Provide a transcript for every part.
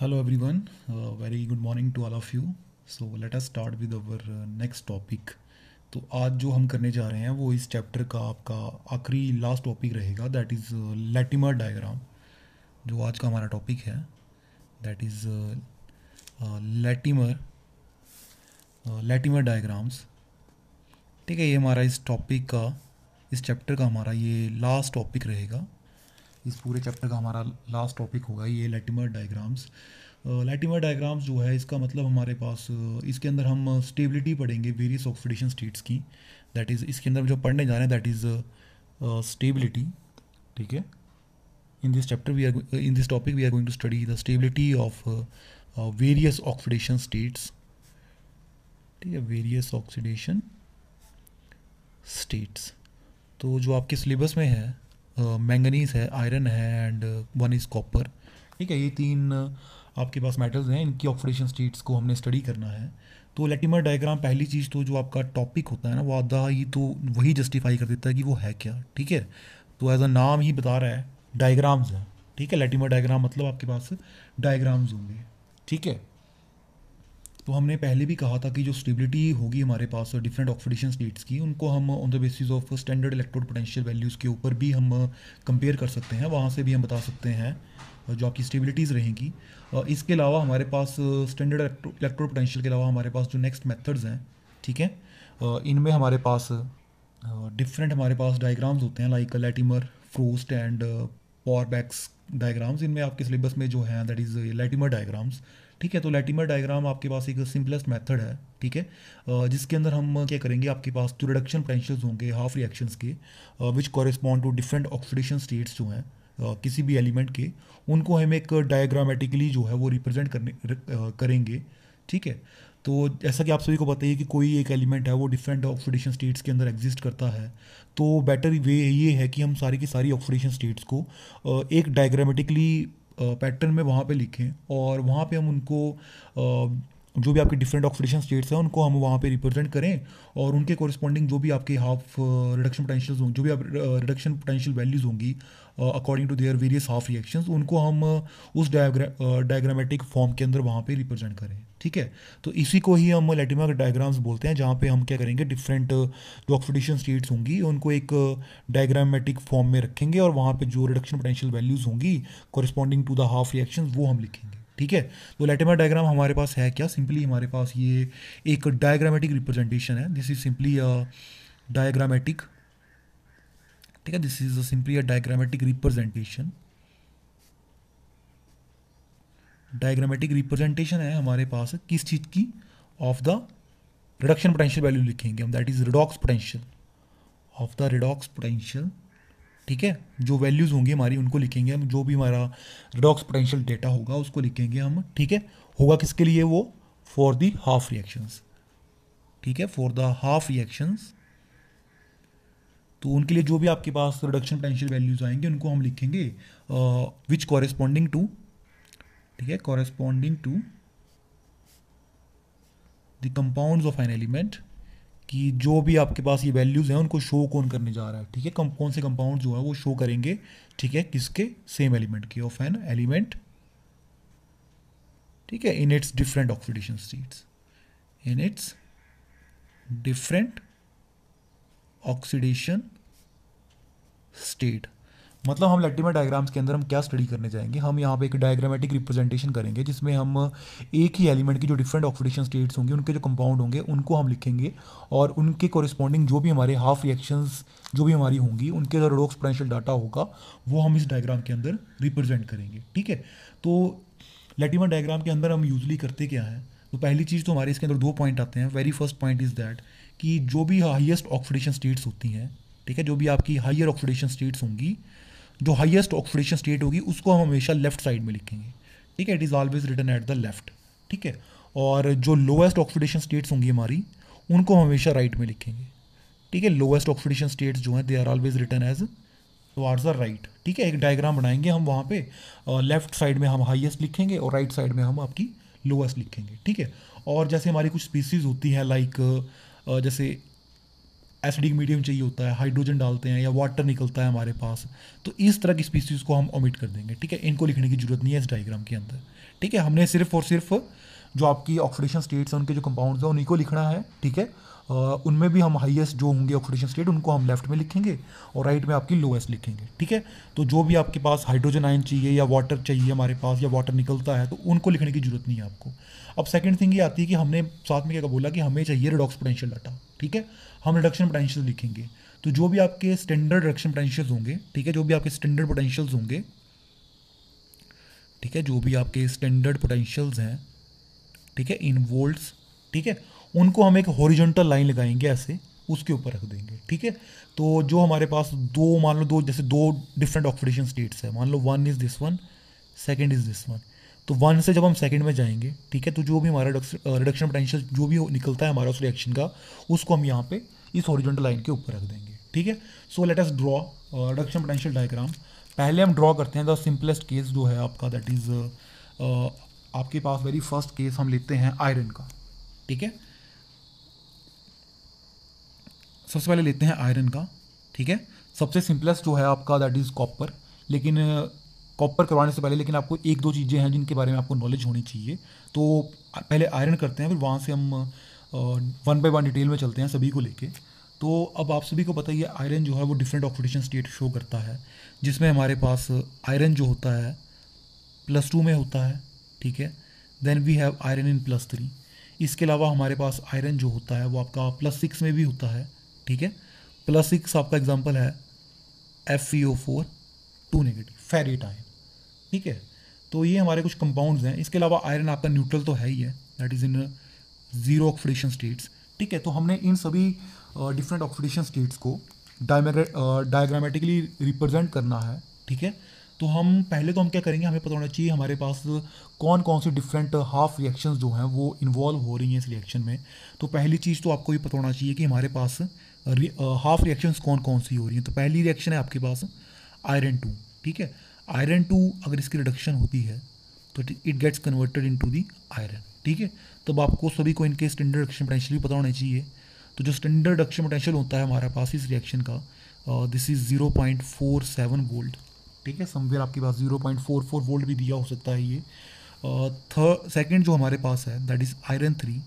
Hello everyone, uh, very good morning to all of you. So let us start with our uh, next topic. तो आज जो हम करने जा रहे हैं वो इस चैप्टर का आपका आखिरी लास्ट टॉपिक रहेगा दैट इज़ लेटिमर डायग्राम जो आज का हमारा टॉपिक है that is Latimer Latimer diagrams ठीक है ये हमारा इस टॉपिक का इस चैप्टर का हमारा ये लास्ट टॉपिक रहेगा इस पूरे चैप्टर का हमारा लास्ट टॉपिक होगा ये लेटिमर डायग्राम्स लेटिमर डायग्राम्स जो है इसका मतलब हमारे पास इसके अंदर हम स्टेबिलिटी पढ़ेंगे वेरियस ऑक्सीडेशन स्टेट्स की दैट इज़ इसके अंदर जो पढ़ने जा रहे हैं दैट इज़ स्टेबिलिटी ठीक है in this chapter we are in this topic we are going to study the stability of various oxidation states ठीक है वेरियस ऑक्सीडेशन स्टेट्स तो जो आपके सिलेबस में है मैंगनीज है आयरन है एंड वन इज़ कॉपर ठीक है ये तीन uh, आपके पास मेटल्स हैं इनकी ऑक्सीडेशन स्टेट्स को हमने स्टडी करना है तो लेटिमर डायग्राम पहली चीज़ तो जो आपका टॉपिक होता है ना वो आधा ही तो वही जस्टिफाई कर देता है कि वो है क्या ठीक है तो एज अ नाम ही बता रहा है डायग्राम्स हैं ठीक है लेटिमर डायग्राम मतलब आपके पास डायग्राम्स होंगे ठीक है तो हमने पहले भी कहा था कि जो स्टेबिलिटी होगी हमारे पास डिफरेंट ऑक्सीडेशन स्टेट्स की उनको हम on the basis of standard electrode potential values के ऊपर भी हम कंपेयर कर सकते हैं वहाँ से भी हम बता सकते हैं जो आपकी स्टेबिलिटीज़ रहेंगी इसके अलावा हमारे पास स्टैंडर्ड इलेक्ट्रोड पोटेंशियल के अलावा हमारे पास जो नेक्स्ट मेथड्स हैं ठीक है इनमें हमारे पास डिफरेंट हमारे पास डायग्राम्स होते हैं like Latimer Frost and Pourbaix diagrams इनमें आपके सिलेबस में जो हैं दैट इज़ लेटिमर डायग्राम्स ठीक है तो लेटिमर डायग्राम आपके पास एक सिंपलेस्ट मेथड है ठीक है जिसके अंदर हम क्या करेंगे आपके पास जो रिडक्शन पोटेंशियल्स होंगे हाफ रिएक्शंस के which correspond to different oxidation states जो हैं किसी भी एलिमेंट के उनको हम एक डायग्रामेटिकली जो है वो रिप्रेजेंट करने करेंगे ठीक है तो जैसा कि आप सभी को बताइए कि कोई एक एलिमेंट है वो डिफरेंट ऑक्सीडेशन स्टेट्स के अंदर एग्जिस्ट करता है तो बेटर वे ये है कि हम सारी की सारी ऑक्सीडेशन स्टेट्स को एक डायग्रामेटिकली पैटर्न में वहाँ पे लिखें और वहाँ पे हम उनको जो भी आपके डिफरेंट ऑक्सीडेशन स्टेट्स हैं उनको हम वहाँ पे रिप्रेजेंट करें और उनके कोरिस्पॉन्डिंग जो भी आपके हाफ रिडक्शन पोटेंशियल होंगे जो भी आप रिडक्शन पोटेंशियल वैल्यूज़ होंगी according to their various half reactions उनको हम उस डायग्रामेटिक फॉर्म के अंदर वहाँ पे रिप्रेजेंट करें ठीक है तो इसी को ही हम लेटिमा डायग्राम्स बोलते हैं जहाँ पे हम क्या करेंगे डिफरेंट जो ऑक्सीडेशन स्टेट्स होंगी उनको एक डायग्रामेटिक फॉर्म में रखेंगे और वहाँ पे जो रिडक्शन पोटेंशियल वैल्यूज़ होंगी corresponding to the half reaction वो हम लिखेंगे ठीक है तो लेटिमा डायग्राम हमारे पास है क्या सिंपली हमारे पास ये एक डायग्रामेटिक रिप्रेजेंटेशन है this is simply a diagrammatic ठीक है this is simply a diagrammatic representation diagrammatic representation है हमारे पास किस चीज़ की of the reduction potential value लिखेंगे हम that is redox potential of the redox potential ठीक है जो वैल्यूज़ होंगी हमारी उनको लिखेंगे हम जो भी हमारा रिडॉक्स पोटेंशियल डेटा होगा उसको लिखेंगे हम ठीक है होगा किसके लिए वो फॉर द हाफ रिएक्शंस ठीक है फॉर द हाफ रिएक्शंस तो उनके लिए जो भी आपके पास रिडक्शन पोटेंशियल वैल्यूज़ आएंगे उनको हम लिखेंगे विच कॉरेस्पॉन्डिंग टू ठीक है corresponding to the compound of an element कि जो भी आपके पास ये वैल्यूज़ हैं उनको शो कौन करने जा रहा है ठीक है कम कौन से कंपाउंड जो है वो शो करेंगे ठीक है किसके सेम एलिमेंट के ऑफ एन एलिमेंट ठीक है in its different oxidation states in its different oxidation state मतलब हम लेटिमेट डायग्राम्स के अंदर हम क्या स्टडी करने जाएंगे हम यहाँ पे एक डायग्रामेटिक रिप्रेजेंटेशन करेंगे जिसमें हम एक ही एलिमेंट की जो डिफरेंट ऑक्सीडेशन स्टेट्स होंगे उनके जो कंपाउंड होंगे उनको हम लिखेंगे और उनके कॉरिस्पॉन्डिंग जो भी हमारे हाफ रिएक्शंस जो भी हमारी होंगी उनके जो रोक पोटेंशियल डाटा होगा वो हम इस डायग्राम के अंदर रिप्रेजेंट करेंगे ठीक है तो लेटिमेट डायग्राम के अंदर हम यूजली करते क्या है तो पहली चीज़ तो हमारे इसके अंदर दो पॉइंट आते हैं very first point is that कि जो भी हाइएस्ट ऑक्सीडेशन स्टेट्स होती हैं ठीक है जो भी आपकी हाइयर ऑक्सीडेशन स्टेट्स होंगी जो हाइएस्ट ऑक्सीडेशन स्टेट होगी उसको हम हमेशा लेफ्ट साइड में लिखेंगे ठीक है it is always written at the left ठीक है और जो लोएस्ट ऑक्सीडेशन स्टेट्स होंगी हमारी उनको हमेशा राइट में लिखेंगे ठीक है लोएस्ट ऑक्सीडेशन स्टेट्स जो हैं they are always written as towards our right ठीक है एक डायग्राम बनाएंगे हम वहाँ पे लेफ्ट साइड में हम हाइएस्ट लिखेंगे और राइट right साइड में हम आपकी लोएस्ट लिखेंगे ठीक है और जैसे हमारी कुछ स्पीसीज़ होती हैं लाइक जैसे एसिडिक मीडियम चाहिए होता है हाइड्रोजन डालते हैं या वाटर निकलता है हमारे पास तो इस तरह की स्पीसीज़ को हम ओमिट कर देंगे ठीक है इनको लिखने की जरूरत नहीं है इस डायग्राम के अंदर ठीक है हमने सिर्फ और सिर्फ जो आपकी ऑक्सीडेशन स्टेट्स हैं उनके जो कंपाउंड्स हैं उन्हीं को लिखना है ठीक है उनमें भी हम हाईएस्ट जो होंगे ऑक्सीडेशन स्टेट उनको हम लेफ्ट में लिखेंगे और राइट में आपकी लोएस्ट लिखेंगे ठीक है तो जो भी आपके पास हाइड्रोजन आयन चाहिए या वाटर चाहिए हमारे पास या वाटर निकलता है तो उनको लिखने की जरूरत नहीं है आपको अब सेकेंड थिंग ये आती है कि हमने साथ में क्या बोला कि हमें चाहिए रिडॉक्स पोटेंशियल डाटा ठीक है हम रिडक्शन पोटेंशियल लिखेंगे तो जो भी आपके स्टैंडर्ड रिडक्शन पोटेंशियल होंगे ठीक है जो भी आपके स्टैंडर्ड पोटेंशियल्स होंगे ठीक है जो भी आपके स्टैंडर्ड पोटेंशियल्स हैं ठीक है इन वोल्ट्स ठीक है उनको हम एक हॉरिजॉन्टल लाइन लगाएंगे ऐसे उसके ऊपर रख देंगे ठीक है तो जो हमारे पास दो मान लो दो जैसे दो डिफरेंट ऑक्सीडेशन स्टेट्स है मान लो one is this one second is this one तो वन से जब हम सेकंड में जाएंगे ठीक है तो जो भी हमारा रिडक्शन पोटेंशियल जो भी निकलता है हमारा उस रिएक्शन का उसको हम यहाँ पे इस ओरिजेंटल लाइन के ऊपर रख देंगे ठीक है so let us draw reduction potential diagram पहले हम ड्रॉ करते हैं द सिंपलेस्ट केस जो है आपका दैट इज़ आपके पास वेरी फर्स्ट केस हम लेते हैं आयरन का ठीक है सबसे पहले लेते हैं आयरन का ठीक है सबसे सिंपलेस्ट जो है आपका दैट इज़ कॉपर लेकिन कॉपर करवाने से पहले लेकिन आपको एक दो चीज़ें हैं जिनके बारे में आपको नॉलेज होनी चाहिए तो पहले आयरन करते हैं फिर वहाँ से हम वन बाय वन डिटेल में चलते हैं सभी को लेके तो अब आप सभी को पता ही है आयरन जो है वो डिफरेंट ऑक्सीडेशन स्टेट शो करता है जिसमें हमारे पास आयरन जो होता है प्लस टू में होता है ठीक है then we have iron in plus three इसके अलावा हमारे पास आयरन जो होता है वो आपका प्लस सिक्स में भी होता है ठीक है प्लस सिक्स आपका एग्जाम्पल है F E O four two negative ferrate ion ठीक है तो ये हमारे कुछ कंपाउंड्स हैं इसके अलावा आयरन आपका न्यूट्रल तो है ही है that is in zero oxidation states ठीक है तो हमने इन सभी डिफरेंट ऑक्सीडेशन स्टेट्स को डायग्रामेटिकली रिप्रेजेंट करना है ठीक है तो हम पहले तो हम क्या करेंगे हमें पता होना चाहिए हमारे पास कौन कौन सी डिफरेंट हाफ रिएक्शंस जो हैं वो इन्वॉल्व हो रही हैं इस रिएक्शन में तो पहली चीज़ तो आपको ये पता होना चाहिए कि हमारे पास हाफ रिएक्शंस कौन कौन सी हो रही हैं तो पहली रिएक्शन है आपके पास आयरन टू ठीक है आयरन टू अगर इसकी रिडक्शन होती है तो it gets converted into the iron ठीक है तब आपको सभी को इनके स्टैंडर्ड रिडक्शन पोटेंशियल भी पता होना चाहिए तो जो स्टैंडर्ड रिडक्शन पोटेंशियल होता है हमारे पास इस रिएक्शन का this is zero point four seven volt ठीक है समवेयर आपके पास zero point four four volt भी दिया हो सकता है ये थर्ड uh, सेकेंड जो हमारे पास है दैट इज़ आयरन थ्री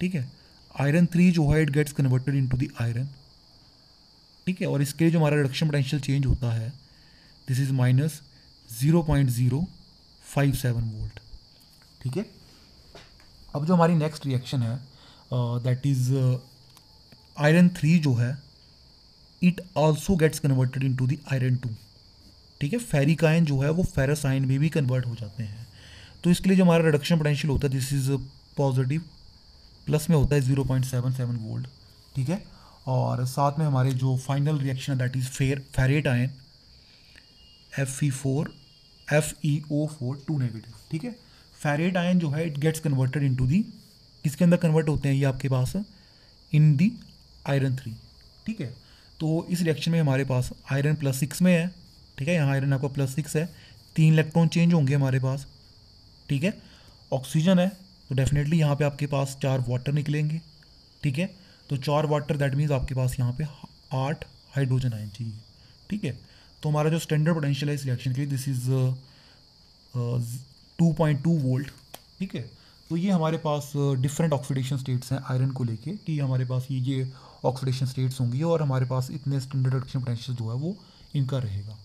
ठीक है आयरन थ्री जो है it gets converted into the iron ठीक है और इसके लिए जो हमारा रिडक्शन पोटेंशियल चेंज होता है this is minus zero point zero five seven volt ठीक है अब जो हमारी नेक्स्ट रिएक्शन है दैट इज़ आयरन थ्री जो है it also gets converted into the iron two ठीक है फेरिक आयन जो है वो फेरस आयन में भी कन्वर्ट हो जाते हैं तो इसके लिए जो हमारा रिडक्शन पोटेंशियल होता है दिस इज़ पॉजिटिव प्लस में होता है zero point seven seven volt ठीक है और साथ में हमारे जो फाइनल रिएक्शन है that is fer ferrate ion F E four F E O four two negative ठीक है फेरेट आयन जो है it gets converted into the किसके अंदर कन्वर्ट होते हैं ये आपके पास इन दी आयरन थ्री ठीक है तो इस रिएक्शन में हमारे पास आयरन प्लस सिक्स में है ठीक है यहाँ आयरन आपका प्लस सिक्स है तीन इलेक्ट्रॉन चेंज होंगे हमारे पास ठीक है ऑक्सीजन है तो डेफिनेटली यहाँ पे आपके पास चार वाटर निकलेंगे ठीक है तो चार वाटर दैट मीन्स आपके पास यहाँ पे आठ हाइड्रोजन आयन चाहिए ठीक है तो हमारा जो स्टैंडर्ड पोटेंशियल है इस रिएक्शन के लिए this is two point two volt ठीक है तो ये हमारे पास डिफरेंट ऑक्सीडेशन स्टेट्स हैं आयरन को लेके कि हमारे पास ये ये ऑक्सीडेशन स्टेट्स होंगी और हमारे पास इतने स्टैंडर्ड रिडक्शन पोटेंशियल जो है वो इनका रहेगा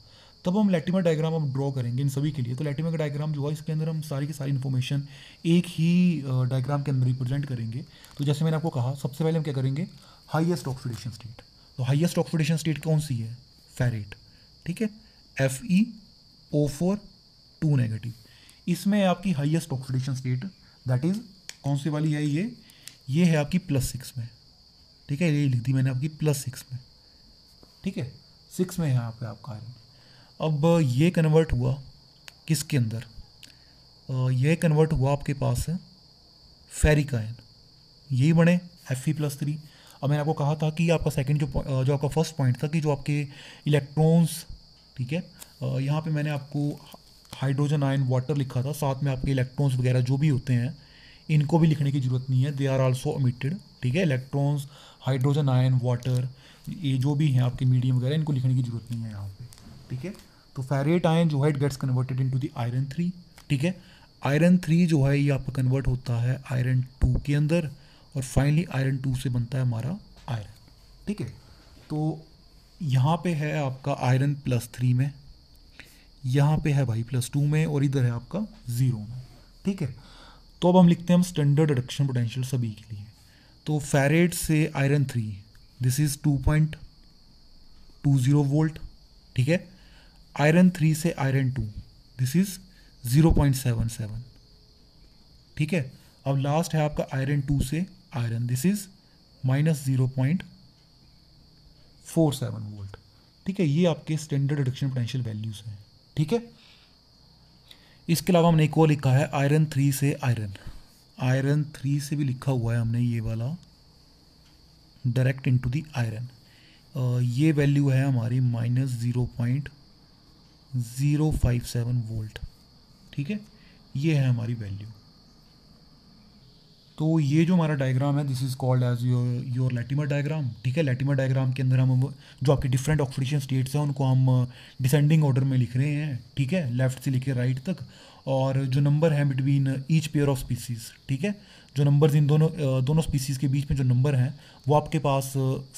तब हम लेटिमा डायग्राम हम ड्रॉ करेंगे इन सभी के लिए तो लेटिमर का डायग्राम जो है इसके अंदर हम सारी की सारी इन्फॉर्मेशन एक ही डायग्राम uh, के अंदर रिप्रेजेंट करेंगे तो जैसे मैंने आपको कहा सबसे पहले हम क्या करेंगे हाइएस्ट ऑक्सीडेशन स्टेट तो हाइएस्ट ऑक्सीडेशन स्टेट कौन सी है फेरेट ठीक है F E O four two negative इसमें आपकी highest oxidation state that is कौन सी वाली है ये ये है आपकी प्लस सिक्स में ठीक है ये लिख दी मैंने आपकी प्लस सिक्स में ठीक है सिक्स में है यहाँ पे आपका आयरन अब ये कन्वर्ट हुआ किसके अंदर यह कन्वर्ट हुआ आपके पास फेरिक आयन यही बने एफ ई प्लस थ्री अब मैंने आपको कहा था कि आपका सेकंड जो जो आपका फर्स्ट पॉइंट था कि जो आपके इलेक्ट्रॉन्स ठीक है यहाँ पे मैंने आपको हाइड्रोजन आयन वाटर लिखा था साथ में आपके इलेक्ट्रॉन्स वगैरह जो भी होते हैं इनको भी लिखने की ज़रूरत नहीं है दे आर आल्सो अमिटेड ठीक है इलेक्ट्रॉन्स हाइड्रोजन आयन वाटर ये जो भी हैं आपके मीडियम वगैरह इनको लिखने की ज़रूरत नहीं है यहाँ पे ठीक है तो फेरेट आयन जो है it gets converted in the iron three ठीक है आयरन थ्री जो है ये आपका कन्वर्ट होता है आयरन टू के अंदर और फाइनली आयरन टू से बनता है हमारा आयरन ठीक है तो यहाँ पे है आपका आयरन प्लस थ्री में यहाँ पे है भाई प्लस टू में और इधर है आपका ज़ीरो में ठीक है तो अब हम लिखते हैं हम स्टैंडर्ड रिडक्शन पोटेंशियल सभी के लिए तो फेरेट से iron three this is two point two zero volt ठीक है आयरन थ्री से iron two this is zero point seven seven ठीक है अब लास्ट है आपका आयरन टू से iron this is minus zero point four seven volt ठीक है ये आपके स्टैंडर्ड रिडक्शन पोटेंशियल वैल्यूज़ हैं ठीक है इसके अलावा हमने एक और लिखा है आयरन थ्री से आयरन आयरन थ्री से भी लिखा हुआ है हमने ये वाला डायरेक्ट इनटू द आयरन ये वैल्यू है हमारी minus zero point zero five seven volt ठीक है ये है हमारी वैल्यू तो ये जो हमारा डायग्राम है this is called as your your Latimer diagram ठीक है लेटिमर डायग्राम के अंदर हम जो आपके डिफरेंट ऑक्सीडेशन स्टेट्स हैं उनको हम डिसेंडिंग uh, ऑर्डर में लिख रहे हैं ठीक है लेफ्ट से लिखे राइट तक और जो नंबर है between each pair of species ठीक है जो नंबर्स इन दोनों uh, दोनों स्पीसीज़ के बीच में जो नंबर हैं वो आपके पास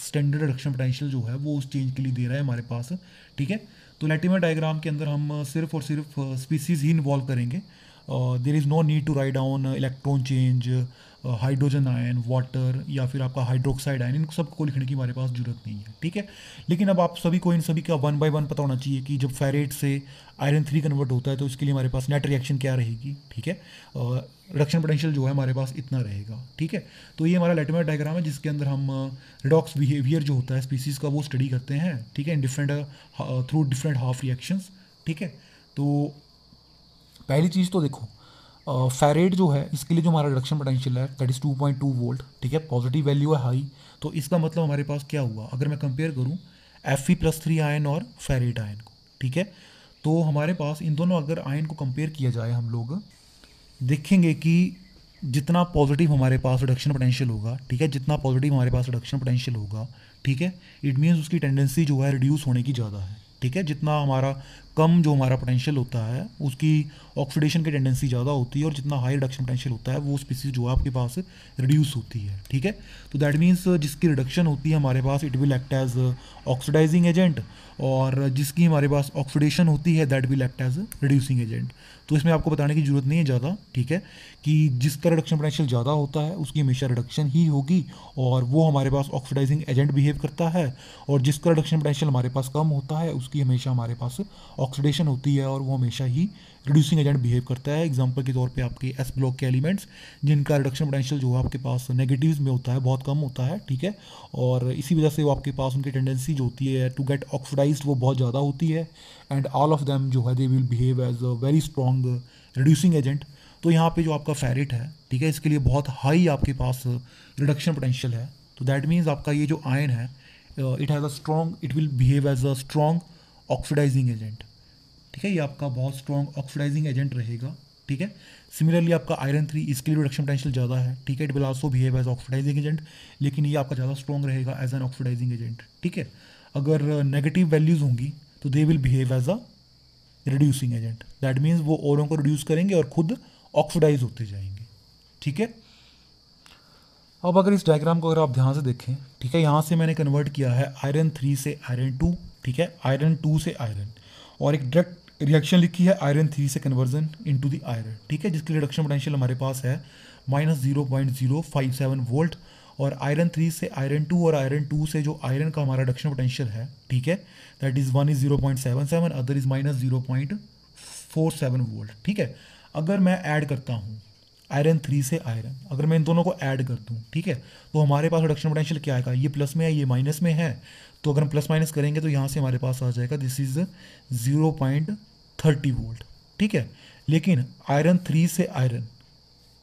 स्टैंडर्ड रिडक्शन पोटेंशियल जो है वो उस चेंज के लिए दे रहा है हमारे पास ठीक है तो लेटिमर डायग्राम के अंदर हम uh, सिर्फ और सिर्फ स्पीसीज़ ही इन्वॉल्व करेंगे there is no need to write down electron change hydrogen ion water या फिर आपका हाइड्रोक्साइड आयन इन सबको लिखने की हमारे पास जरूरत नहीं है ठीक है लेकिन अब आप सभी को इन सभी का वन बाय वन पता होना चाहिए कि जब फेरेट से आयरन थ्री कन्वर्ट होता है तो इसके लिए हमारे पास नेट रिएक्शन क्या रहेगी ठीक है रिडक्शन पोटेंशियल जो है हमारे पास इतना रहेगा ठीक है तो ये हमारा लेटमेट डायग्राम है जिसके अंदर हम रिडॉक्स बिहेवियर जो होता है स्पीसीज का वो स्टडी करते हैं ठीक है in different through different half reactions ठीक है तो पहली चीज़ तो देखो फेरेड जो है इसके लिए जो हमारा रिडक्शन पोटेंशियल है that is two point two volt ठीक है पॉजिटिव वैल्यू है हाई तो इसका मतलब हमारे पास क्या हुआ अगर मैं कंपेयर करूँ F E plus three ion और फेरेड आयन को ठीक है तो हमारे पास इन दोनों अगर आयन को कंपेयर किया जाए हम लोग देखेंगे कि जितना पॉजिटिव हमारे पास रिडक्शन पोटेंशियल होगा ठीक है जितना पॉजिटिव हमारे पास रिडक्शन पोटेंशियल होगा ठीक है इट मीन्स उसकी टेंडेंसी जो है रिड्यूस होने की ज़्यादा है ठीक है जितना हमारा कम जो हमारा पोटेंशियल होता है उसकी ऑक्सीडेशन की टेंडेंसी ज़्यादा होती है और जितना हाई रिडक्शन पोटेंशियल होता है वो स्पीसीज जो है आपके पास रिड्यूस होती है ठीक है तो दैट मीन्स जिसकी रिडक्शन होती है हमारे पास it will act as oxidising agent और जिसकी हमारे पास ऑक्सीडेशन होती है that will act as reducing agent तो इसमें आपको बताने की ज़रूरत नहीं है ज़्यादा ठीक है कि जिसका रिडक्शन पोटेंशियल ज़्यादा होता है उसकी हमेशा रिडक्शन ही होगी और वो हमारे पास ऑक्सीडाइजिंग एजेंट बिहेव करता है और जिसका रिडक्शन पोटेंशियल हमारे पास कम होता है उसकी हमेशा हमारे पास ऑक्सीडेशन होती है और वो हमेशा ही रिड्यूसिंग एजेंट बिहेव करता है एग्जाम्पल के तौर पर आपके एस ब्लॉक के एलिमेंट्स जिनका रिडक्शन पोटेंशियल जो है आपके पास नेगेटिव में होता है बहुत कम होता है ठीक है और इसी वजह से वो आपके पास उनकी टेंडेंसी जो होती है टू गेट ऑक्सीडाइज वो बहुत ज़्यादा होती है एंड ऑल ऑफ दैम जो है they will behave as a very strong reducing agent तो यहाँ पे जो आपका फेरिट है ठीक है इसके लिए बहुत हाई आपके पास रिडक्शन पोटेंशियल है तो दैट मीन्स आपका ये जो आयन है it has a strong it will behave as a strong oxidising agent ठीक है ये आपका बहुत स्ट्रॉन्ग ऑक्सीडाइजिंग एजेंट रहेगा ठीक है सिमिलरली आपका आयरन थ्री इसके लिए रिडक्शन पोटेंशियल ज़्यादा है ठीक है it will also behave as oxidising agent लेकिन ये आपका ज़्यादा स्ट्रॉन्ग रहेगा एज एन ऑक्सीडाइजिंग एजेंट ठीक है अगर नेगेटिव वैल्यूज़ होंगी तो they will behave as a reducing agent that means वो औरों को रिड्यूस करेंगे और खुद ऑक्सीडाइज होते जाएंगे ठीक है अब अगर इस डायग्राम को अगर आप ध्यान से देखें ठीक है यहाँ से मैंने कन्वर्ट किया है आयरन थ्री से आयरन टू ठीक है आयरन टू से आयरन और एक डायरेक्ट रिएक्शन लिखी है आयरन थ्री से कन्वर्जन इनटू द आयरन ठीक है जिसके लिए रिडक्शन पोटेंशियल हमारे पास है minus zero point zero five seven volt और आयरन थ्री से आयरन टू और आयरन टू से जो आयरन का हमारा रिडक्शन पोटेंशियल है ठीक है that is one is zero point seven seven other is minus zero point four seven volt ठीक है अगर मैं ऐड करता हूँ आयरन थ्री से आयरन अगर मैं इन दोनों को ऐड कर दूँ ठीक है तो हमारे पास रिडक्शन पोटेंशियल क्या आएगा ये प्लस में है ये माइनस में है तो अगर हम प्लस माइनस करेंगे तो यहाँ से हमारे पास आ जाएगा this is zero point thirty volt ठीक है लेकिन आयरन थ्री से आयरन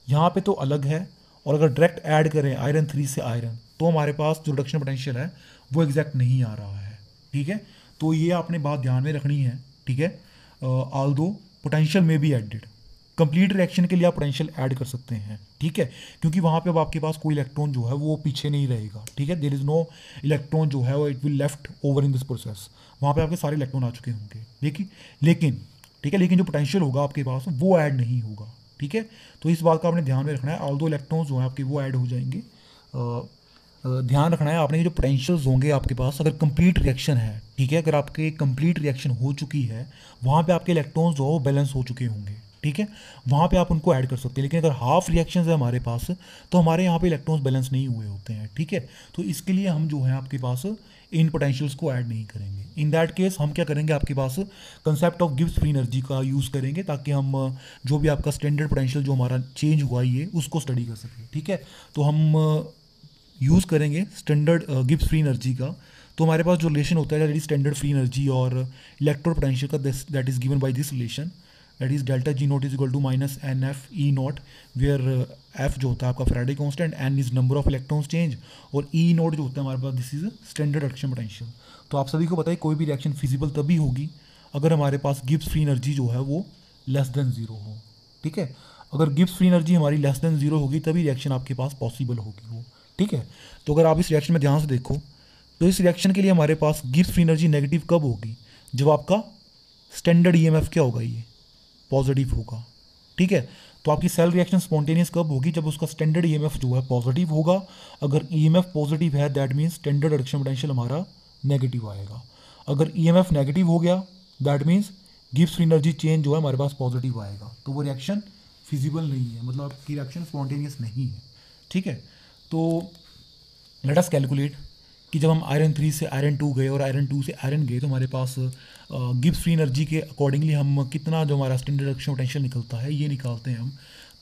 यहाँ पे तो अलग है और अगर डायरेक्ट ऐड करें आयरन थ्री से आयरन तो हमारे पास जो रिडक्शन पोटेंशियल है वो एग्जैक्ट नहीं आ रहा है ठीक है तो ये आपने बात ध्यान में रखनी है ठीक है आल दो पोटेंशियल में बी एडिड कंप्लीट रिएक्शन के लिए आप पोटेंशियल ऐड कर सकते हैं ठीक है क्योंकि वहाँ पे अब आपके पास कोई इलेक्ट्रॉन जो है वो पीछे नहीं रहेगा ठीक है देर इज़ नो इलेक्ट्रॉन जो है वो it will left over in this process वहाँ पे आपके सारे इलेक्ट्रॉन आ चुके होंगे देखिए लेकिन ठीक है लेकिन जो पोटेंशियल होगा आपके पास वो ऐड नहीं होगा ठीक है तो इस बात का आपने ध्यान में रखना है ऑल दो इलेक्ट्रॉन्स जो हैं आपके वो ऐड हो जाएंगे ध्यान रखना है आपने जो पोटेंशियल्स होंगे आपके पास अगर कंप्लीट रिएक्शन है ठीक है अगर आपके कंप्लीट रिएक्शन हो चुकी है वहाँ पे आपके इलेक्ट्रॉन्स जो है वो बैलेंस हो चुके होंगे ठीक है वहाँ पे आप उनको ऐड कर सकते हैं लेकिन अगर हाफ रिएक्शन है हमारे पास तो हमारे यहाँ पे इलेक्ट्रॉन्स बैलेंस नहीं हुए होते हैं ठीक है तो इसके लिए हम जो है आपके पास इन पोटेंशियल्स को ऐड नहीं करेंगे इन दैट केस हम क्या करेंगे आपके पास कंसेप्ट ऑफ गिव्स फ्री एनर्जी का यूज़ करेंगे ताकि हम जो भी आपका स्टैंडर्ड पोटेंशियल जो हमारा चेंज हुआ ये उसको स्टडी कर सकें ठीक है तो हम यूज़ करेंगे स्टैंडर्ड गिव्स फ्री एनर्जी का तो हमारे पास जो रिलेशन होता है स्टैंडर्ड फ्री एनर्जी और इलेक्ट्रो पोटेंशियल का that is given by this relation that is delta G not is equal to minus n F E naught where F जो होता है आपका Faraday constant n is number of electrons change और E e naught जो होता है हमारे पास this is standard action potential तो आप सभी को पता है कोई भी रिएक्शन फिजिबल तभी होगी अगर हमारे पास गिब्स फ्री एनर्जी जो है वो लेस देन ज़ीरो हो ठीक है अगर गिब्स फ्री एनर्जी हमारी लेस देन ज़ीरो होगी तभी रिएक्शन आपके पास पॉसिबल होगी वो ठीक है तो अगर आप इस रिएक्शन में ध्यान से देखो तो इस रिएक्शन के लिए हमारे पास गिब्स फ्री एनर्जी नेगेटिव कब होगी जब आपका स्टैंडर्ड ईएमएफ e क्या होगा ये पॉजिटिव होगा ठीक है तो आपकी सेल रिएक्शन स्पॉन्टेनियस कब होगी जब उसका स्टैंडर्ड ई जो है पॉजिटिव होगा अगर ई पॉजिटिव है that means standard reduction potential हमारा नेगेटिव आएगा अगर ई नेगेटिव हो गया that means Gibbs energy change जो है हमारे पास पॉजिटिव आएगा तो वो रिएक्शन फिजिबल नहीं है मतलब आपकी रिएक्शन स्पॉन्टेनियस नहीं है ठीक है तो लेट अस कैलकुलेट कि जब हम आयरन थ्री से आयरन टू गए और आयरन टू से आयरन गए तो हमारे पास गिब्स फ्री एनर्जी के अकॉर्डिंगली हम कितना जो हमारा स्टैंडर्ड एक्शन पोटेंशियल निकलता है ये निकालते हैं हम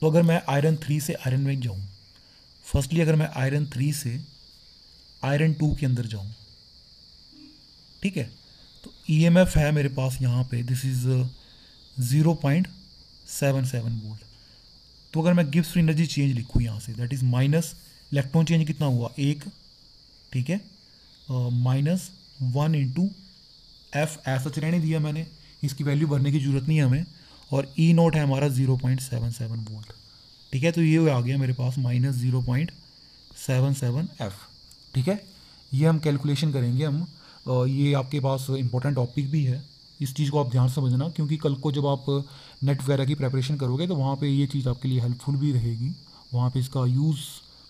तो अगर मैं आयरन थ्री से आयरन में जाऊँ फर्स्टली अगर मैं आयरन थ्री से आयरन टू के अंदर जाऊँ ठीक है तो एफ e है मेरे पास यहाँ पे this is zero point seven seven volt तो अगर मैं गिब्स फ्री एनर्जी चेंज लिखूँ यहाँ से that is minus electron change कितना हुआ एक ठीक है माइनस वन इंटू एफ ऐसा रहने दिया मैंने इसकी वैल्यू भरने की ज़रूरत नहीं है हमें और ई e नोट है हमारा zero point seven seven volt ठीक है तो ये आ गया मेरे पास minus zero point seven seven F ठीक है ये हम कैलकुलेशन करेंगे हम ये आपके पास इंपॉर्टेंट टॉपिक भी है इस चीज़ को आप ध्यान समझना क्योंकि कल को जब आप नेट वगैरह की प्रेपरेशन करोगे तो वहाँ पे ये चीज़ आपके लिए हेल्पफुल भी रहेगी वहाँ पे इसका यूज़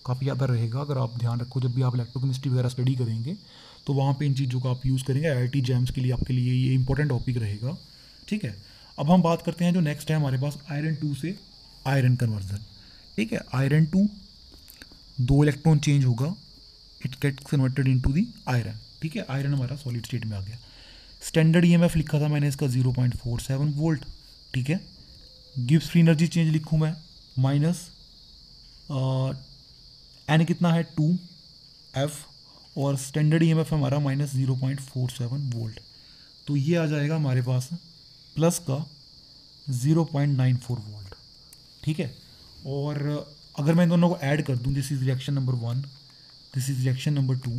काफ़ी ज़्यादा रहेगा अगर आप ध्यान रखो जब भी आप इलेक्ट्रोकेमिस्ट्री वगैरह स्टडी करेंगे तो वहाँ पे इन चीज़ों का आप यूज़ करेंगे आई जैम्स के लिए आपके लिए ये इंपॉर्टेंट टॉपिक रहेगा ठीक है अब हम बात करते हैं जो नेक्स्ट है हमारे पास आयरन टू से आयरन कन्वर्जन ठीक है आयरन टू दो इलेक्ट्रॉन चेंज होगा it get converted into the iron ठीक है आयरन हमारा सॉलिड स्टेट में आ गया स्टैंडर्ड ईएमएफ लिखा था मैंने इसका zero point four seven volt ठीक है गिब्स फ्री एनर्जी चेंज लिखूँ मैं माइनस एन कितना है टू एफ और स्टैंडर्ड ई e हमारा minus zero point four seven volt तो ये आ जाएगा हमारे पास प्लस का zero point nine four volt ठीक है और अगर मैं इन दोनों को ऐड कर दूं this is reaction number one this is reaction number two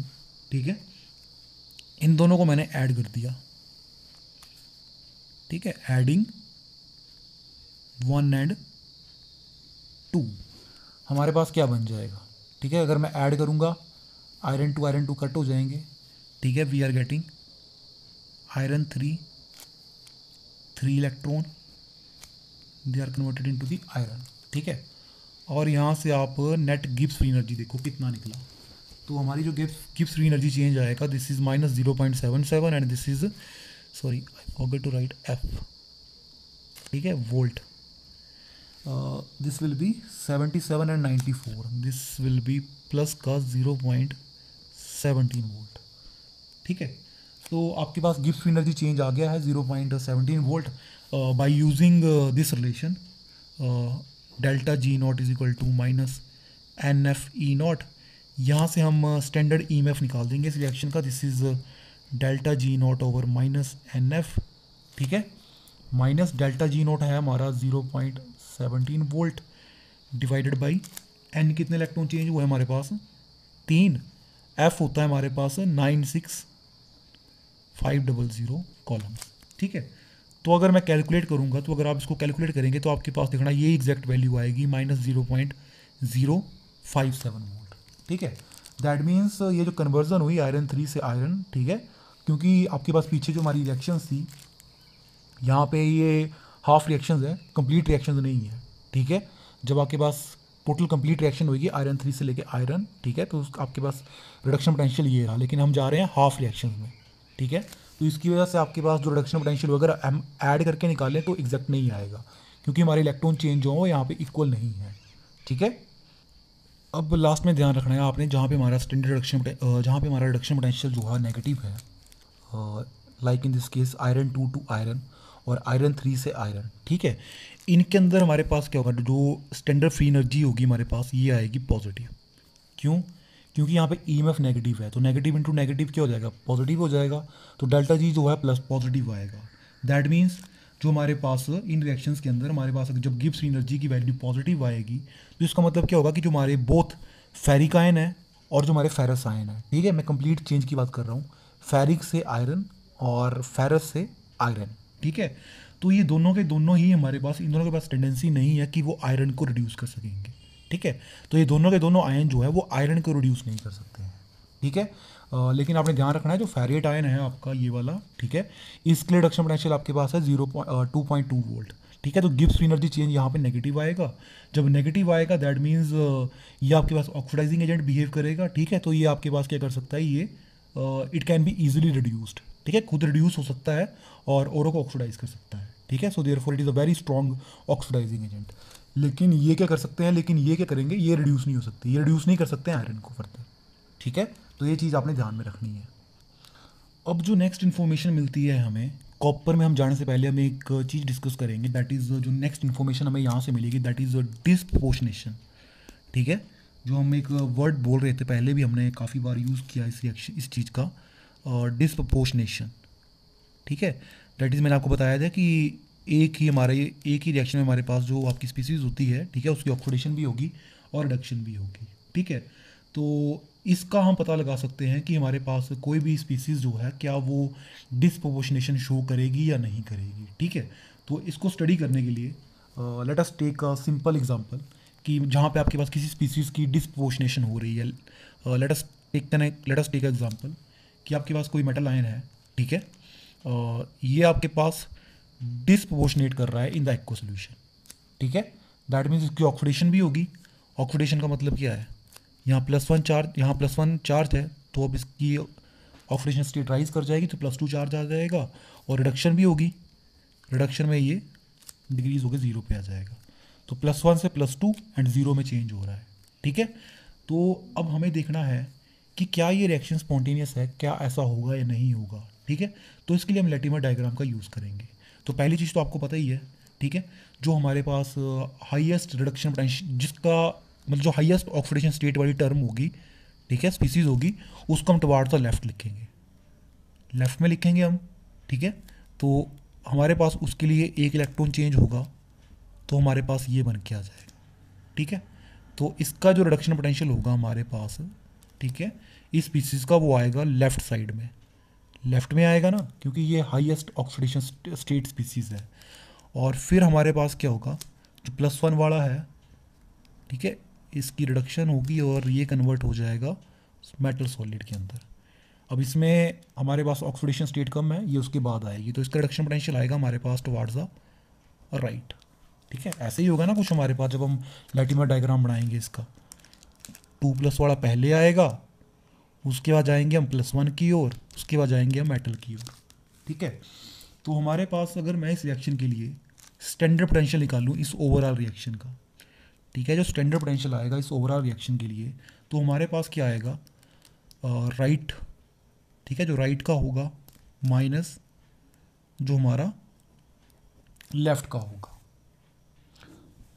ठीक है इन दोनों को मैंने ऐड कर दिया ठीक है एडिंग वन एंड टू हमारे पास क्या बन जाएगा ठीक है अगर मैं ऐड करूँगा iron two iron two cut हो जाएंगे ठीक है we are getting iron three three electron they are converted into the iron ठीक है और यहाँ से आप नेट गिप्स फ्री एनर्जी देखो कितना निकला तो हमारी जो Gibbs Gibbs free energy change आएगा this is minus zero point seven seven and this is sorry I forget to write F ठीक है volt uh, this will be 77 and 94 this will be plus का 0.17 volt ठीक है तो आपके पास गिफ्ट एनर्जी चेंज आ गया है 0.17 volt by using this relation delta G not is equal to minus n F E nought यहाँ से हम स्टैंडर्ड ई एम एफ निकाल देंगे इस रिएक्शन का this is delta G nought over minus n F ठीक है माइनस डेल्टा जी नॉट है हमारा zero point seventeen volt divided by n कितने इलेक्ट्रॉन चेंज हुआ है हमारे पास तीन एफ होता है हमारे पास nine six five double zero coulombs ठीक है तो अगर मैं कैलकुलेट करूंगा तो अगर आप इसको कैलकुलेट करेंगे तो आपके पास देखना ये एग्जैक्ट वैल्यू आएगी minus zero point zero five seven volt ठीक है दैट मीन्स ये जो कन्वर्जन हुई आयरन थ्री से आयरन ठीक है क्योंकि आपके पास पीछे जो हमारी रिएक्शन थी यहाँ पे ये हाफ रिएक्शन हैं कंप्लीट रिएक्शन नहीं है ठीक है जब आपके पास टोटल कंप्लीट रिएक्शन होगी आयरन थ्री से लेके आयरन ठीक है तो आपके पास रिडक्शन पोटेंशियल ये रहा लेकिन हम जा रहे हैं हाफ रिएक्शन में ठीक है तो इसकी वजह से आपके पास जो रिडक्शन पोटेंशियल वगैरह हम ऐड करके निकालें तो एग्जैक्ट नहीं आएगा क्योंकि हमारे इलेक्ट्रॉन चेंज जो यहाँ पे इक्वल नहीं है ठीक है अब लास्ट में ध्यान रखना है आपने जहाँ पे हमारा स्टैंडर्ड रिडक्शन जहाँ पे हमारा रिडक्शन पोटेंशियल जो है नेगेटिव है like in this case iron two to iron और आयरन थ्री से आयरन ठीक है इनके अंदर हमारे पास क्या होगा जो स्टैंडर्ड फ्री एनर्जी होगी हमारे पास ये आएगी पॉजिटिव क्यों क्योंकि यहाँ पे ई एम एफ नेगेटिव है तो नेगेटिव इंटू नेगेटिव क्या हो जाएगा पॉजिटिव हो जाएगा तो डेल्टा जी जो है प्लस पॉजिटिव आएगा दैट मीन्स जो हमारे पास इन रिएक्शन के अंदर हमारे पास जब गिब्स एनर्जी की वैल्यू पॉजिटिव आएगी तो इसका मतलब क्या होगा कि जो हमारे बोथ फेरिक आयन है और जो हमारे फेरस आयन है ठीक है मैं कंप्लीट चेंज की बात कर रहा हूँ फेरिक से आयरन और फेरस से आयरन ठीक है तो ये दोनों के दोनों ही हमारे पास इन दोनों के पास टेंडेंसी नहीं है कि वो आयरन को रिड्यूस कर सकेंगे ठीक है तो ये दोनों के दोनों आयन जो है वो आयरन को रिड्यूस नहीं कर सकते हैं ठीक है आ, लेकिन आपने ध्यान रखना है जो फेरेट आयन है आपका ये वाला ठीक है इसके लिए रक्षा पोटेंशियल आपके पास है zero two point two volt ठीक है तो गिव्स एनर्जी चेंज यहाँ पे नेगेटिव आएगा जब नेगेटिव आएगा दैट मीन्स ये आपके पास ऑक्सीडाइजिंग एजेंट बिहेव करेगा ठीक है तो ये आपके पास क्या कर सकता है ये it can be easily reduced ठीक है खुद रिड्यूस हो सकता है और ओरो को ऑक्सीडाइज कर सकता है ठीक है so therefore it is a very strong oxidising agent लेकिन ये क्या कर सकते हैं लेकिन ये क्या करेंगे ये रिड्यूस नहीं हो सकती ये रिड्यूस नहीं कर सकते हैं आयरन को फर्दर ठीक है तो ये चीज़ आपने ध्यान में रखनी है अब जो नेक्स्ट इन्फॉर्मेशन मिलती है हमें कॉपर में हम जाने से पहले हम एक चीज़ डिस्कस करेंगे दैट इज़ जो नेक्स्ट इन्फॉर्मेशन हमें यहाँ से मिलेगी दैट इज़ डिस्पोर्शनेशन ठीक है जो हम एक वर्ड बोल रहे थे पहले भी हमने काफ़ी बार यूज़ किया इस इस चीज़ का डिस्पोर्शनेशन uh, ठीक है डेट इज़ मैंने आपको बताया था कि एक ही हमारे एक ही रिएक्शन में हमारे पास जो आपकी स्पीसीज होती है ठीक है उसकी ऑक्सीडेशन भी होगी और रिडक्शन भी होगी ठीक है तो इसका हम पता लगा सकते हैं कि हमारे पास कोई भी स्पीसीज़ जो है क्या वो डिसप्रोपोर्शनेशन शो करेगी या नहीं करेगी ठीक है तो इसको स्टडी करने के लिए let us take a simple example कि जहाँ पे आपके पास किसी स्पीसीज़ की डिसपोशनेशन हो रही है let us take let us take example कि आपके पास कोई मेटल आयन है ठीक है ये आपके पास डिसपोर्शनेट कर रहा है इन द एक्को सोल्यूशन ठीक है दैट मीन्स इसकी ऑक्सीडेशन भी होगी ऑक्सीडेशन का मतलब क्या है यहाँ प्लस वन चार्ज यहाँ प्लस वन चार्ज है तो अब इसकी ऑक्सीडेशन स्टेट राइज कर जाएगी तो प्लस टू चार्ज आ जाएगा और रिडक्शन भी होगी रिडक्शन में ये डिग्रीज होकर ज़ीरो पे आ जाएगा तो प्लस वन से प्लस टू एंड ज़ीरो में चेंज हो रहा है ठीक है तो अब हमें देखना है कि क्या ये रिएक्शन स्पॉन्टेनियस है क्या ऐसा होगा या नहीं होगा ठीक है तो इसके लिए हम लेटिमर डायग्राम का यूज़ करेंगे तो पहली चीज़ तो आपको पता ही है ठीक है जो हमारे पास हाईएस्ट रिडक्शन पोटेंशियल जिसका मतलब जो हाईएस्ट ऑक्सीडेशन स्टेट वाली टर्म होगी ठीक है स्पीसीज होगी उसको हम टवार्ड द लेफ्ट लिखेंगे लेफ्ट में लिखेंगे हम ठीक है तो हमारे पास उसके लिए एक इलेक्ट्रॉन चेंज होगा तो हमारे पास ये बन के आ जाएगा ठीक है तो इसका जो रिडक्शन पोटेंशियल होगा हमारे पास ठीक है इस स्पीसीज का वो आएगा लेफ्ट साइड में लेफ्ट में आएगा ना क्योंकि ये हाईएस्ट ऑक्सीडेशन स्टेट स्पीसीज है और फिर हमारे पास क्या होगा जो प्लस वन वाला है ठीक है इसकी रिडक्शन होगी और ये कन्वर्ट हो जाएगा मेटल सॉलिड के अंदर अब इसमें हमारे पास ऑक्सीडेशन स्टेट कम है ये उसके बाद आएगी तो इसका रिडक्शन पोटेंशियल आएगा हमारे पास टुवार्ड्स द राइट ठीक है ऐसे ही होगा ना कुछ हमारे पास जब हम लैटिमर डायग्राम बनाएंगे इसका टू प्लस वाला पहले आएगा उसके बाद जाएंगे हम प्लस वन की ओर उसके बाद जाएंगे हम मेटल की ओर ठीक है तो हमारे पास अगर मैं इस रिएक्शन के लिए स्टैंडर्ड पोटेंशियल निकालूँ इस ओवरऑल रिएक्शन का ठीक है जो स्टैंडर्ड पोटेंशियल आएगा इस ओवरऑल रिएक्शन के लिए तो हमारे पास क्या आएगा राइट ठीक है जो राइट का होगा माइनस जो हमारा लेफ्ट का होगा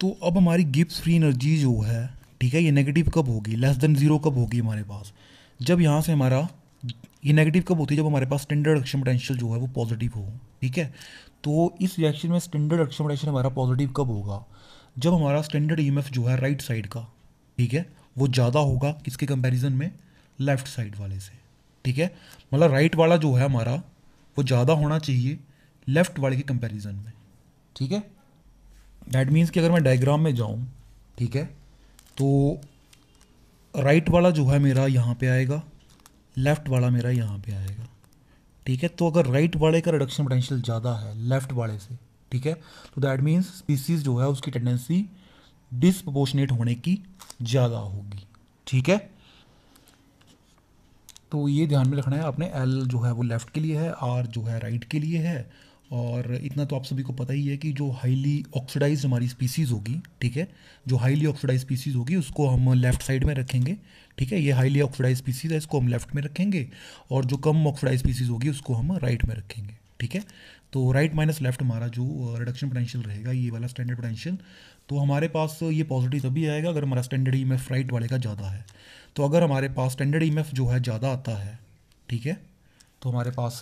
तो अब हमारी गिप्स फ्री एनर्जी जो है ठीक है ये नेगेटिव कब होगी लेस देन ज़ीरो कब होगी हमारे पास जब यहाँ से हमारा ये नेगेटिव कब होती है जब हमारे पास स्टैंडर्ड एक्शन पोटेंशियल जो है वो पॉजिटिव हो ठीक है तो इस रिएक्शन में स्टैंडर्ड एक्शन पोटेंशियल हमारा पॉजिटिव कब होगा जब हमारा स्टैंडर्ड ई e जो है राइट साइड का ठीक है वो ज़्यादा होगा किसके कंपेरिजन में लेफ्ट साइड वाले से ठीक है मतलब राइट वाला जो है हमारा वो ज़्यादा होना चाहिए लेफ्ट वाले के कंपेरिजन में ठीक है दैट मीन्स कि अगर मैं डायग्राम में जाऊँ ठीक है तो राइट वाला जो है मेरा यहाँ पे आएगा लेफ़्ट वाला मेरा यहाँ पे आएगा ठीक है तो अगर राइट वाले का रिडक्शन पोटेंशियल ज़्यादा है लेफ़्ट वाले से ठीक है तो दैट मीन्स स्पीसीज जो है उसकी टेंडेंसी डिसप्रपोर्शनेट होने की ज़्यादा होगी ठीक है तो ये ध्यान में रखना है आपने एल जो है वो लेफ़्ट के लिए है आर जो है राइट के लिए है और इतना तो आप सभी को पता ही है कि जो हाईली ऑक्सीडाइज हमारी स्पीसीज़ होगी ठीक है जो हाईली ऑक्सीडाइज स्पीसीज़ होगी उसको हम लेफ्ट साइड में रखेंगे ठीक है ये हाईली ऑक्सीडाइज स्पीसीज़ है इसको हम लेफ्ट में रखेंगे और जो कम ऑक्सीडाइज स्पीसीज़ होगी उसको हम राइट में रखेंगे ठीक है तो राइट माइनस लेफ्ट हमारा जो रिडक्शन पोटेंशियल रहेगा ये वाला स्टैंडर्ड पोटेंशियल तो हमारे पास ये पॉजिटिव तभी आएगा अगर हमारा स्टैंडर्ड ई एफ राइट वाले का ज़्यादा है तो अगर हमारे पास स्टैंडर्ड ई एफ जो है ज़्यादा आता है ठीक है तो हमारे पास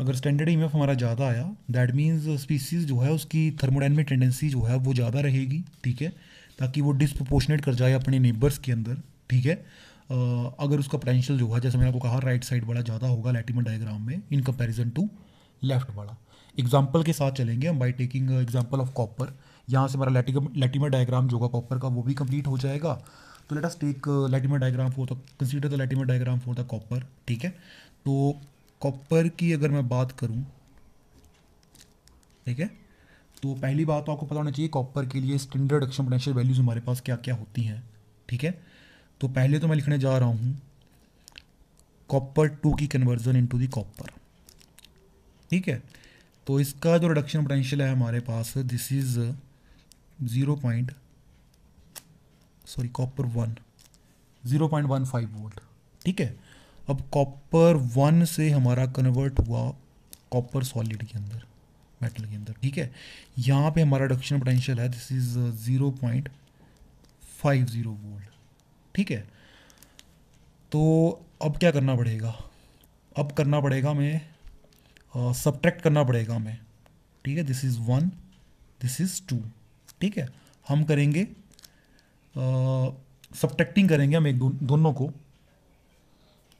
अगर स्टैंडर्ड ई हमारा ज़्यादा आया दैट मीन्स स्पीसीज़ जो है उसकी थर्मोडाइनमिक टेंडेंसी जो है वो ज़्यादा रहेगी ठीक है ताकि वो डिसप्रोपोर्शनेट कर जाए अपने नेबर्स के अंदर ठीक है अगर उसका पोटेंशियल जो है जैसे मैंने आपको कहा राइट साइड वाला ज़्यादा होगा लैटिमर डायग्राम में इन कंपेरिजन टू लेफ्ट वाला एग्जाम्पल के साथ चलेंगे हम by taking example of copper यहाँ से हमारा लैटिकम लैटिमर डायग्राम जो होगा कॉपर का वो भी कंप्लीट हो जाएगा तो let us take Latimer diagram for the consider the Latimer diagram for the copper ठीक है तो कॉपर की अगर मैं बात करूँ ठीक है तो पहली बात तो आपको पता होना चाहिए कॉपर के लिए स्टैंडर्ड एक्शन पोटेंशियल वैल्यूज़ हमारे पास क्या क्या होती हैं ठीक है तो पहले तो मैं लिखने जा रहा हूँ कॉपर टू की कन्वर्जन इनटू टू कॉपर ठीक है तो इसका जो रिडक्शन पोटेंशियल है हमारे पास this is zero point sorry copper one zero point one five volt ठीक है अब कॉपर वन से हमारा कन्वर्ट हुआ कॉपर सॉलिड के अंदर मेटल के अंदर ठीक है यहाँ पे हमारा रिडक्शन पोटेंशियल है this is zero point five zero volt ठीक है तो अब क्या करना पड़ेगा अब करना पड़ेगा हमें सब्ट्रैक्ट uh, करना पड़ेगा हमें ठीक है this is one this is two ठीक है हम करेंगे सब्ट्रैक्टिंग uh, करेंगे हम एक दो, दोनों को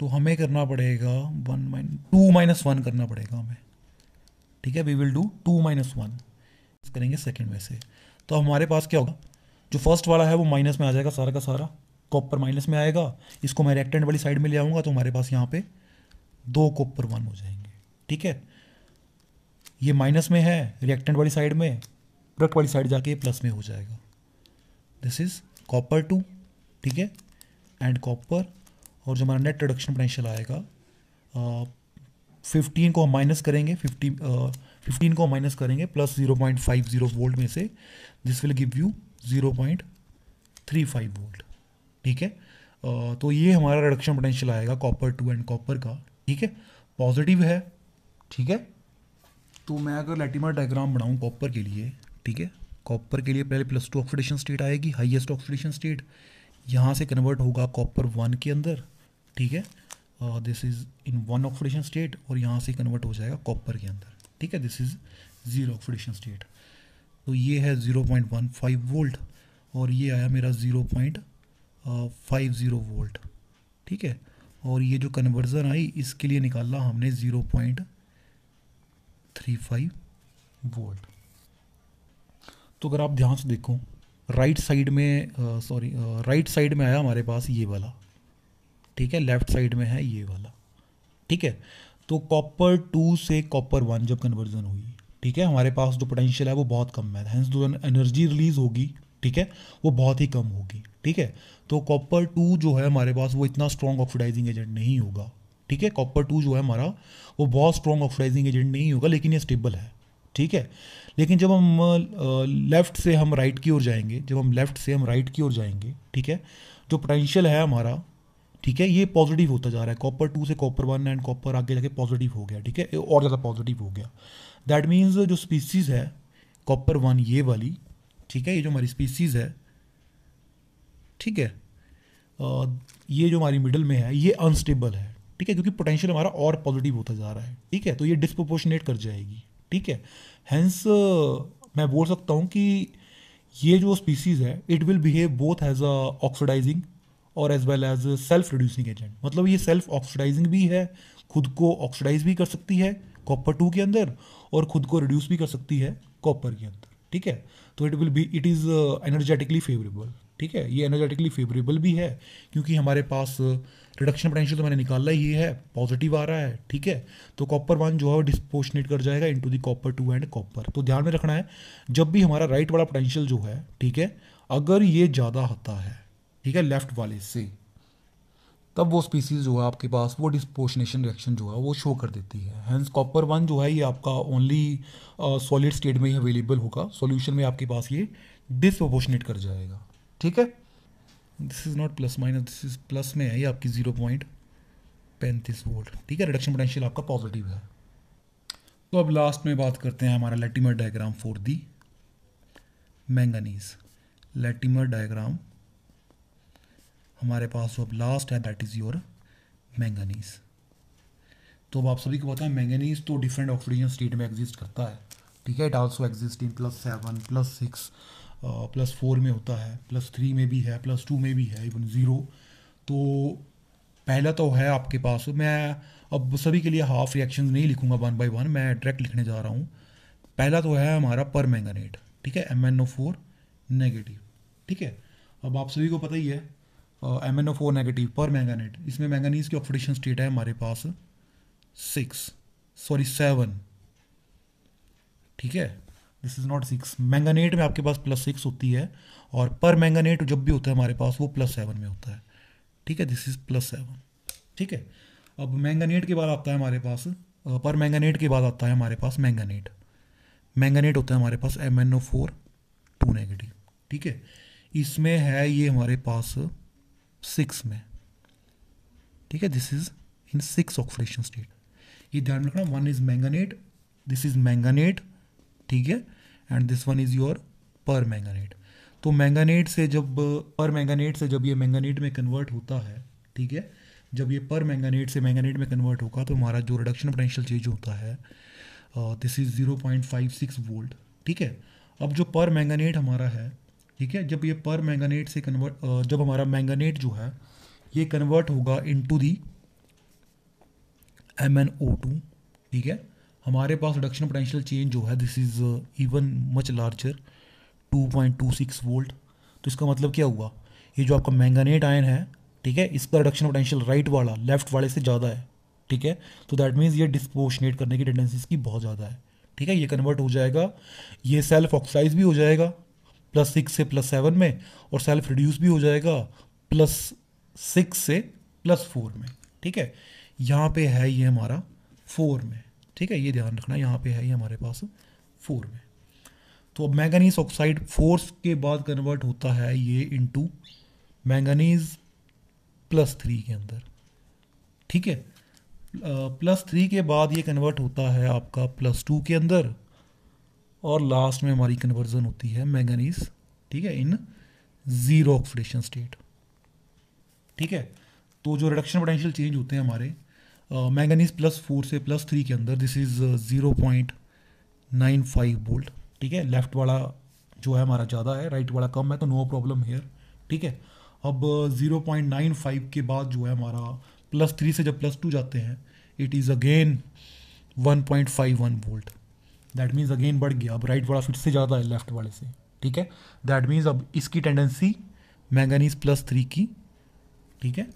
तो हमें करना पड़ेगा one minus two minus one करना पड़ेगा हमें ठीक है we will do two minus one करेंगे सेकेंड में से तो हमारे पास क्या होगा जो फर्स्ट वाला है वो माइनस में आ जाएगा सारा का सारा कॉपर माइनस में आएगा इसको मैं रेक्टेंट वाली साइड में ले आऊँगा तो हमारे पास यहाँ पे दो कॉपर वन हो जाएंगे ठीक है ये माइनस में है रिएक्टेंट वाली साइड में प्रोडक्ट वाली साइड जाके प्लस में हो जाएगा दिस इज़ कॉपर टू ठीक है एंड कॉपर और जो हमारा नेट रिडक्शन पोटेंशियल आएगा फिफ्टीन को माइनस करेंगे फिफ्टी फिफ्टीन को माइनस करेंगे plus zero point five zero volt में से this will give you zero point three five volt ठीक है uh, तो ये हमारा रिडक्शन पोटेंशियल आएगा कॉपर टू एंड कॉपर का ठीक है पॉजिटिव है ठीक है तो मैं अगर लेटिमर डायग्राम बनाऊँ कॉपर के लिए ठीक है कॉपर के लिए पहले प्लस टू ऑक्सीडेशन स्टेट आएगी हाईएस्ट ऑक्सीडेशन स्टेट यहाँ से कन्वर्ट होगा कॉपर वन के अंदर ठीक है this is in one oxidation state और यहाँ से कन्वर्ट हो जाएगा कॉपर के अंदर ठीक है this is zero oxidation state तो ये है zero point one five volt और ये आया मेरा zero point five zero volt ठीक है और ये जो कन्वर्जन आई इसके लिए निकाला हमने zero point three five volt तो अगर आप ध्यान से देखो राइट साइड में सॉरी राइट साइड में आया हमारे पास ये वाला ठीक है लेफ्ट साइड में है ये वाला ठीक है तो कॉपर टू से कॉपर वन जब कन्वर्जन हुई ठीक है हमारे पास जो पोटेंशियल है वो बहुत कम है हैंस जो एनर्जी रिलीज होगी ठीक है वो बहुत ही कम होगी ठीक है तो कॉपर टू जो है हमारे पास वो इतना स्ट्रॉन्ग ऑक्सीडाइजिंग एजेंट नहीं होगा ठीक है कॉपर टू जो है हमारा वो बहुत स्ट्रॉन्ग ऑक्सीडाइजिंग एजेंट नहीं होगा लेकिन ये स्टेबल है ठीक है लेकिन जब हम लेफ़्ट से हम राइट की ओर जाएंगे जब हम लेफ़्ट से हम राइट की ओर जाएंगे ठीक है जो पोटेंशियल है हमारा ठीक है ये पॉजिटिव होता जा रहा है कॉपर टू से कॉपर वन एंड कॉपर आगे जाके पॉजिटिव हो गया ठीक है और ज़्यादा पॉजिटिव हो गया दैट मीन्स जो स्पीसीज़ है कॉपर वन ये वाली ठीक है ये जो हमारी स्पीसीज़ है ठीक है ये जो हमारी मिडल में है ये अनस्टेबल है ठीक है क्योंकि पोटेंशियल हमारा और पॉजिटिव होता जा रहा है ठीक है तो ये डिस्प्रोपोर्शनेट कर जाएगी ठीक है हैंस मैं बोल सकता हूँ कि ये जो स्पीसीज़ है it will behave both as a oxidising और as well as self reducing agent मतलब ये सेल्फ ऑक्सीडाइजिंग भी है खुद को ऑक्सीडाइज भी कर सकती है कॉपर टू के अंदर और खुद को रिड्यूस भी कर सकती है कॉपर के अंदर ठीक है तो it will be it is energetically favourable ठीक है ये एनर्जेटिकली फेवरेबल भी है क्योंकि हमारे पास रिडक्शन uh, पोटेंशियल तो मैंने निकाला ही है पॉजिटिव आ रहा है ठीक है तो कॉपर वन जो है वो डिस्पोशनेट कर जाएगा into the copper two and copper तो ध्यान में रखना है जब भी हमारा राइट वाला पोटेंशियल जो है ठीक है अगर ये ज़्यादा होता है ठीक है लेफ्ट वाले से तब वो स्पीसीज जो है आपके पास वो डिस्पोशनेशन रिएक्शन जो है वो शो कर देती है हैंस कॉपर वन जो है ये आपका ओनली सॉलिड स्टेट में ही अवेलेबल होगा सॉल्यूशन में आपके पास ये डिसपोशनेट कर जाएगा ठीक है this is not plus minus this is plus में है ये आपकी जीरो पॉइंट पैंतीस वोल्ट ठीक है रिडक्शन पोटेंशियल आपका पॉजिटिव है तो अब लास्ट में बात करते हैं हमारा Latimer diagram for the manganese Latimer diagram हमारे पास जो अब लास्ट है दैट इज़ योर मैंगनीज तो अब आप सभी को पता है मैंगनीज तो डिफरेंट ऑक्सीजन स्टेट में एग्जिस्ट करता है ठीक है it also exist in plus seven plus six plus four में होता है प्लस थ्री में भी है प्लस टू में भी है इवन ज़ीरो तो पहला तो है आपके पास मैं अब सभी के लिए हाफ रिएक्शन नहीं लिखूंगा वन बाई वन मैं डायरेक्ट लिखने जा रहा हूँ पहला तो है हमारा पर मैंगनेट ठीक है M N O four negative ठीक है अब आप सभी को पता ही है M N O four negative permanganate इसमें मैंगानीज की ऑक्सीडेशन स्टेट है हमारे पास सिक्स सॉरी सेवन ठीक है this is not six manganate में आपके पास प्लस सिक्स होती है और पर मैंगानेट जब भी होता है हमारे पास वो प्लस सेवन में होता है ठीक है दिस इज़ प्लस सेवन ठीक है अब मैंगानेट के बाद आता है हमारे पास पर uh, मैंगानेट के बाद आता है हमारे पास मैंगानेट मैंगानेट होता है हमारे पास M N O four two negative ठीक है इसमें है ये हमारे पास सिक्स में ठीक है this is in six oxidation state ये ध्यान रखना one is manganate this is manganate ठीक है and this one is your permanganate तो मैंगनेट से जब पर मैंगनेट से जब ये मैंगनेट में कन्वर्ट होता है ठीक है जब ये पर मैंगनेट से मैंगनेट में कन्वर्ट होगा तो हमारा जो रिडक्शन पोटेंशियल चेंज होता है this is zero point five six volt ठीक है अब जो पर मैंगनेट हमारा है ठीक है जब ये पर मैंगानेट से कन्वर्ट जब हमारा मैंगनेट जो है ये कन्वर्ट होगा into the M N O two ठीक है हमारे पास रिडक्शन पोटेंशियल चेंज जो है this is even much larger 2.26 volt तो इसका मतलब क्या हुआ ये जो आपका मैंगनेट आयन है ठीक है इसका रिडक्शन पोटेंशियल राइट वाला लेफ्ट वाले से ज़्यादा है ठीक है तो दैट मीन्स ये डिस्पोशनेट करने की टेंडेंसी इसकी बहुत ज़्यादा है ठीक है ये कन्वर्ट हो जाएगा ये सेल्फ ऑक्साइज भी हो जाएगा प्लस सिक्स से प्लस सेवन में और सेल्फ रिड्यूस भी हो जाएगा प्लस सिक्स से प्लस फोर में ठीक है यहाँ पे है ये हमारा फोर में ठीक है ये ध्यान रखना यहाँ पे है ये हमारे पास फोर में तो अब मैंगनीज ऑक्साइड फोर्स के बाद कन्वर्ट होता है ये टू मैंगनीज प्लस थ्री के अंदर ठीक है प्लस थ्री के बाद ये कन्वर्ट होता है आपका प्लस टू के अंदर और लास्ट में हमारी कन्वर्जन होती है मैगनीज ठीक है इन ज़ीरो ऑक्सीडेशन स्टेट ठीक है तो जो रिडक्शन पोटेंशियल चेंज होते हैं हमारे मैगनीज प्लस फोर से प्लस थ्री के अंदर this is zero point nine five volt ठीक है लेफ्ट वाला जो है हमारा ज़्यादा है राइट वाला कम है तो नो प्रॉब्लम हेयर ठीक है अब ज़ीरो पॉइंट नाइन फाइव के बाद जो है हमारा प्लस थ्री से जब प्लस टू जाते हैं it is again one point five one volt that means again बढ़ गया अब राइट वाला फिर से ज़्यादा है लेफ्ट वाले से ठीक है दैट मीन्स अब इसकी टेंडेंसी मैंगनीज प्लस थ्री की ठीक है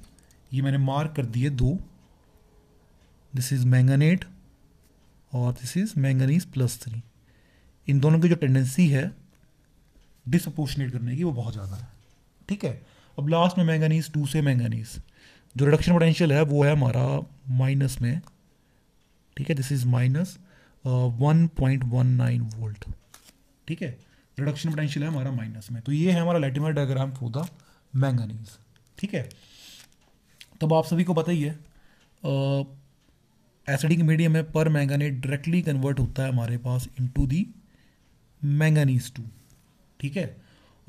ये मैंने मार्क कर दिए दो दिस इज़ मैंगनेट और this is manganese plus three इन दोनों की जो टेंडेंसी है डिसपोर्शनेट करने की वो बहुत ज़्यादा है ठीक है अब लास्ट में मैंगनीज टू से मैंगनीज जो रिडक्शन पोटेंशियल है वो है हमारा माइनस में ठीक है दिस इज़ माइनस 1.19 वोल्ट ठीक है रिडक्शन पोटेंशियल है हमारा माइनस में तो ये है हमारा Latimer diagram for the manganese ठीक है तब आप सभी को पता ही है एसिडिक मीडियम में पर मैंगनेट डायरेक्टली कन्वर्ट होता है हमारे पास इनटू दी मैंगनीज टू ठीक है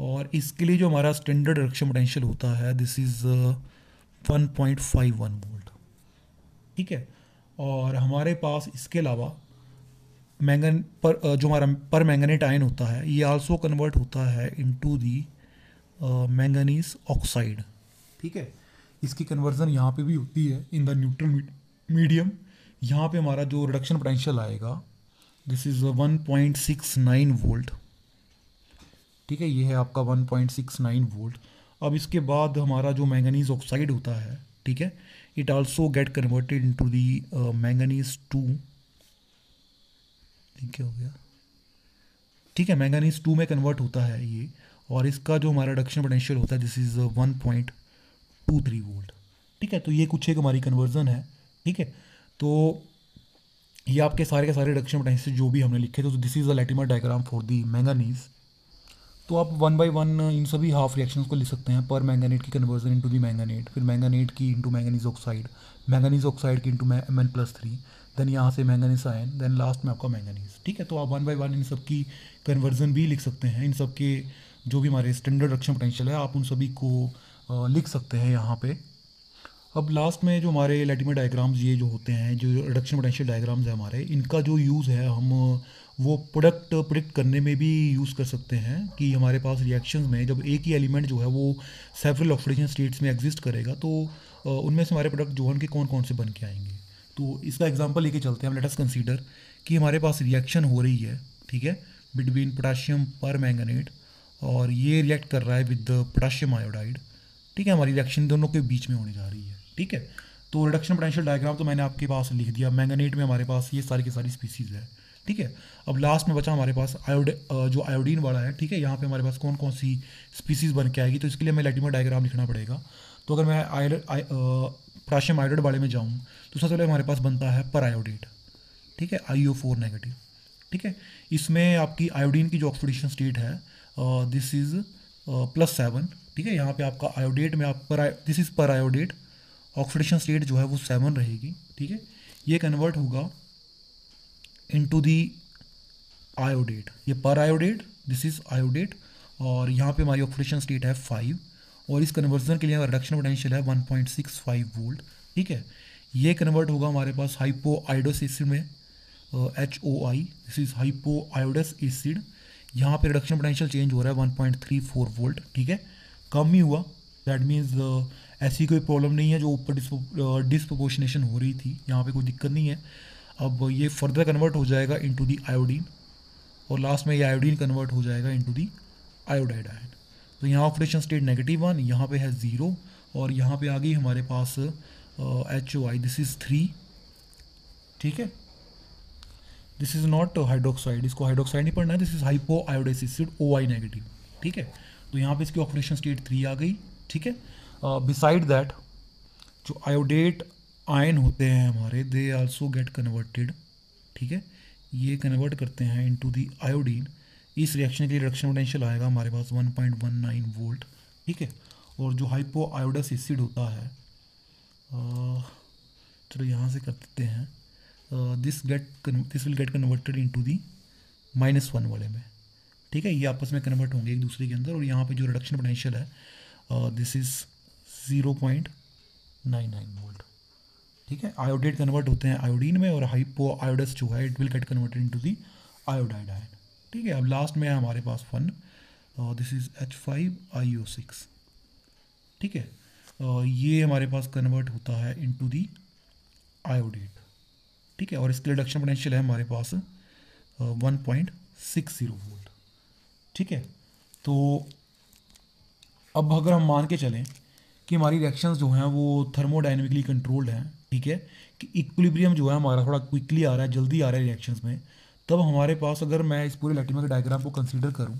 और इसके लिए जो हमारा स्टैंडर्ड रिडक्शन पोटेंशियल होता है this is one point five one volt ठीक है और हमारे पास इसके अलावा मैंगन पर uh, जो हमारा पर मैंगनेट आयन होता है ये आल्सो कन्वर्ट होता है इनटू दी मैंगनीज ऑक्साइड ठीक है इसकी कन्वर्जन यहाँ पे भी होती है इन द न्यूट्रल मीडियम यहाँ पे हमारा जो रिडक्शन पोटेंशियल आएगा this is one point six nine volt ठीक है ये है आपका one point six nine volt अब इसके बाद हमारा जो मैंगनीज ऑक्साइड होता है ठीक है it also get converted into the manganese two link हो गया ठीक है मैंगानीज टू में कन्वर्ट होता है ये और इसका जो हमारा रिडक्शन पोटेंशियल होता है this is one point two three volt ठीक है तो ये कुछ एक हमारी कन्वर्जन है ठीक है तो ये आपके सारे के सारे रिडक्शन पोटेंशियल जो भी हमने लिखे थे तो this is a Latimer diagram for the manganese तो आप वन बाई वन इन सभी हाफ रिएक्शंस को लिख सकते हैं पर मैंगानेट की कन्वर्जन इनटू दी मैंगानेट फिर मैंगानेट की into manganese oxide manganese oxide की into M N plus three then यहाँ से मैंगनीस आयन देन लास्ट में आपका मैंगनीस ठीक है तो आप वन बाई वन इन सब की कन्वर्जन भी लिख सकते हैं इन सब के जो भी हमारे स्टैंडर्ड रक्षण पोटेंशियल है आप उन सभी को लिख सकते हैं यहाँ पे अब लास्ट में जो हमारे लेटिमेट डायग्राम्स ये जो होते हैं जो रिडक्शन पोटेंशियल डायग्राम्स हैं हमारे इनका जो यूज़ है हम वो प्रोडक्ट प्रोडिक्ट करने में भी यूज़ कर सकते हैं कि हमारे पास रिएक्शंस में जब एक ही एलिमेंट जो है वो सेवरल ऑक्सीडेशन स्टेट्स में एग्जिस्ट करेगा तो उनमें से हमारे प्रोडक्ट जो है उनके कौन कौन से बन के आएंगे तो इसका एग्जाम्पल लेके चलते हैं हम लेटस कंसीडर कि हमारे पास रिएक्शन हो रही है ठीक है बिटवीन पोटाशियम पर मैंगनेट और ये रिएक्ट कर रहा है विद पोटाशियम आयोडाइड ठीक है हमारी रिएक्शन दोनों के बीच में होने जा रही है ठीक है तो रिडक्शन पोटेंशियल डायग्राम तो मैंने आपके पास लिख दिया मैंगनेट में हमारे पास ये सारी की सारी स्पीसीज है ठीक है अब लास्ट में बचा हमारे पास आयोड जो आयोडीन वाला है ठीक है यहाँ पे हमारे पास कौन कौन सी स्पीसीज बन के आएगी तो इसके लिए हमें लेटिमर डायग्राम लिखना पड़ेगा तो अगर मैं कैल्शियम आयोडेट वाले में जाऊँ तो सबसे पहले हमारे पास बनता है पर आयोडेट ठीक है आई फोर नेगेटिव ठीक है इसमें आपकी आयोडीन की जो ऑक्सीडेशन स्टेट है दिस इज़ प्लस सेवन ठीक है यहाँ पे आपका आयोडेट में आप पर this is periodate oxidation state जो है वो सेवन रहेगी ठीक है ये कन्वर्ट होगा इनटू दी आयोडेट ये पर आयोडेट दिस इज़ आयोडेट और यहाँ पे हमारी ऑक्सीडेशन स्टेट है फाइव और इस कन्वर्जन के लिए रिडक्शन पोटेंशियल है 1.65 वोल्ट ठीक है ये कन्वर्ट होगा हमारे पास हाइपो आयोडस एसिड में H O I this is hypoiodous acid यहाँ पे रिडक्शन पोटेंशियल चेंज हो रहा है 1.34 वोल्ट ठीक है कम ही हुआ दैट मीन्स ऐसी कोई प्रॉब्लम नहीं है जो ऊपर डिस्पोपोशनेशन हो रही थी यहाँ पर कोई दिक्कत नहीं है अब ये फर्दर कन्वर्ट हो जाएगा इंटू दी आयोडीन और लास्ट में ये आयोडीन कन्वर्ट हो जाएगा इंटू दी आयोडाइड आयन तो यहाँ ऑक्सीडेशन स्टेट नेगेटिव वन यहाँ पे है ज़ीरो और यहाँ पे आ गई हमारे पास H O I this is three ठीक है दिस इज़ नॉट हाइड्रोक्साइड इसको हाइड्रोक्साइड नहीं पढ़ना है this is hypoiodous O I negative ठीक है तो यहाँ पे इसकी ऑक्सीडेशन स्टेट थ्री आ गई ठीक है बिसाइड दैट जो आयोडेट आयन होते हैं हमारे दे आल्सो गेट कन्वर्टेड ठीक है ये कन्वर्ट करते हैं इनटू द आयोडीन इस रिएक्शन के लिए रिडक्शन पोटेंशियल आएगा हमारे पास 1.19 वोल्ट ठीक है और जो हाइपो आयोडस एसिड होता है चलो यहाँ से कर देते हैं this get this will get converted into the minus one वाले में ठीक है ये आपस में कन्वर्ट होंगे एक दूसरे के अंदर और यहाँ पे जो रिडक्शन पोटेंशियल है this is zero point nine nine volt ठीक है आयोडेट कन्वर्ट होते हैं आयोडीन में और हाइपो आयोडस जो है it will get converted into the iodide ion ठीक है अब लास्ट में है हमारे पास फन this is H five I O six ठीक है uh, ये हमारे पास कन्वर्ट होता है इनटू दी आयोडेट ठीक है और इसके रिडक्शन पोटेंशियल है हमारे पास one point six zero volt ठीक है तो अब अगर हम मान के चलें कि हमारी रिएक्शंस जो हैं वो थर्मोडाइनमिकली कंट्रोल्ड हैं ठीक है कि इक्विलिब्रियम जो है हमारा थोड़ा क्विकली आ रहा है जल्दी आ रहा है रिएक्शंस में तब हमारे पास अगर मैं इस पूरे लेटिमा के डायग्राम को कंसिडर करूँ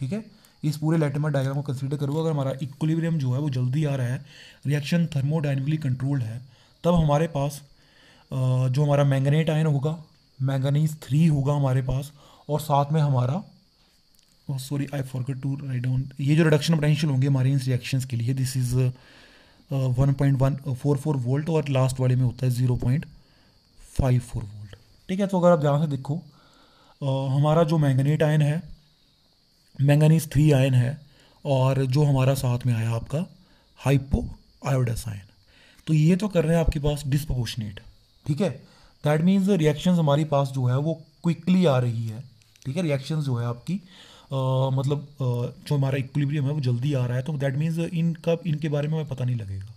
ठीक है इस पूरे लेटिमा डायग्राम को कंसिडर करूँ अगर हमारा इक्विलिब्रियम जो है वो जल्दी आ रहा है रिएक्शन थर्मोडाइनमिकली कंट्रोल्ड है तब हमारे पास जो हमारा मैंगनेट आयन होगा मैंगनीज थ्री होगा हमारे पास और साथ में हमारा sorry I forget to write down ये जो रिडक्शन पोटेंशियल होंगे हमारे इन रिएक्शन के लिए this is one point one four four volt और लास्ट वाले में होता है zero point five four volt ठीक है तो अगर आप ध्यान से देखो हमारा जो मैंगनेट आयन है मैंगनीज थ्री आयन है और जो हमारा साथ में आया आपका हाइपो आयोडस आयन तो ये तो कर रहे हैं आपके पास डिस्पोशनेट ठीक है दैट मीन्स रिएक्शन हमारे पास जो है वो क्विकली आ रही है ठीक है रिएक्शन जो है आपकी आ, मतलब आ, जो हमारा इक्विलिब्रियम है वो जल्दी आ रहा है तो दैट मीन्स इनका इनके बारे में हमें पता नहीं लगेगा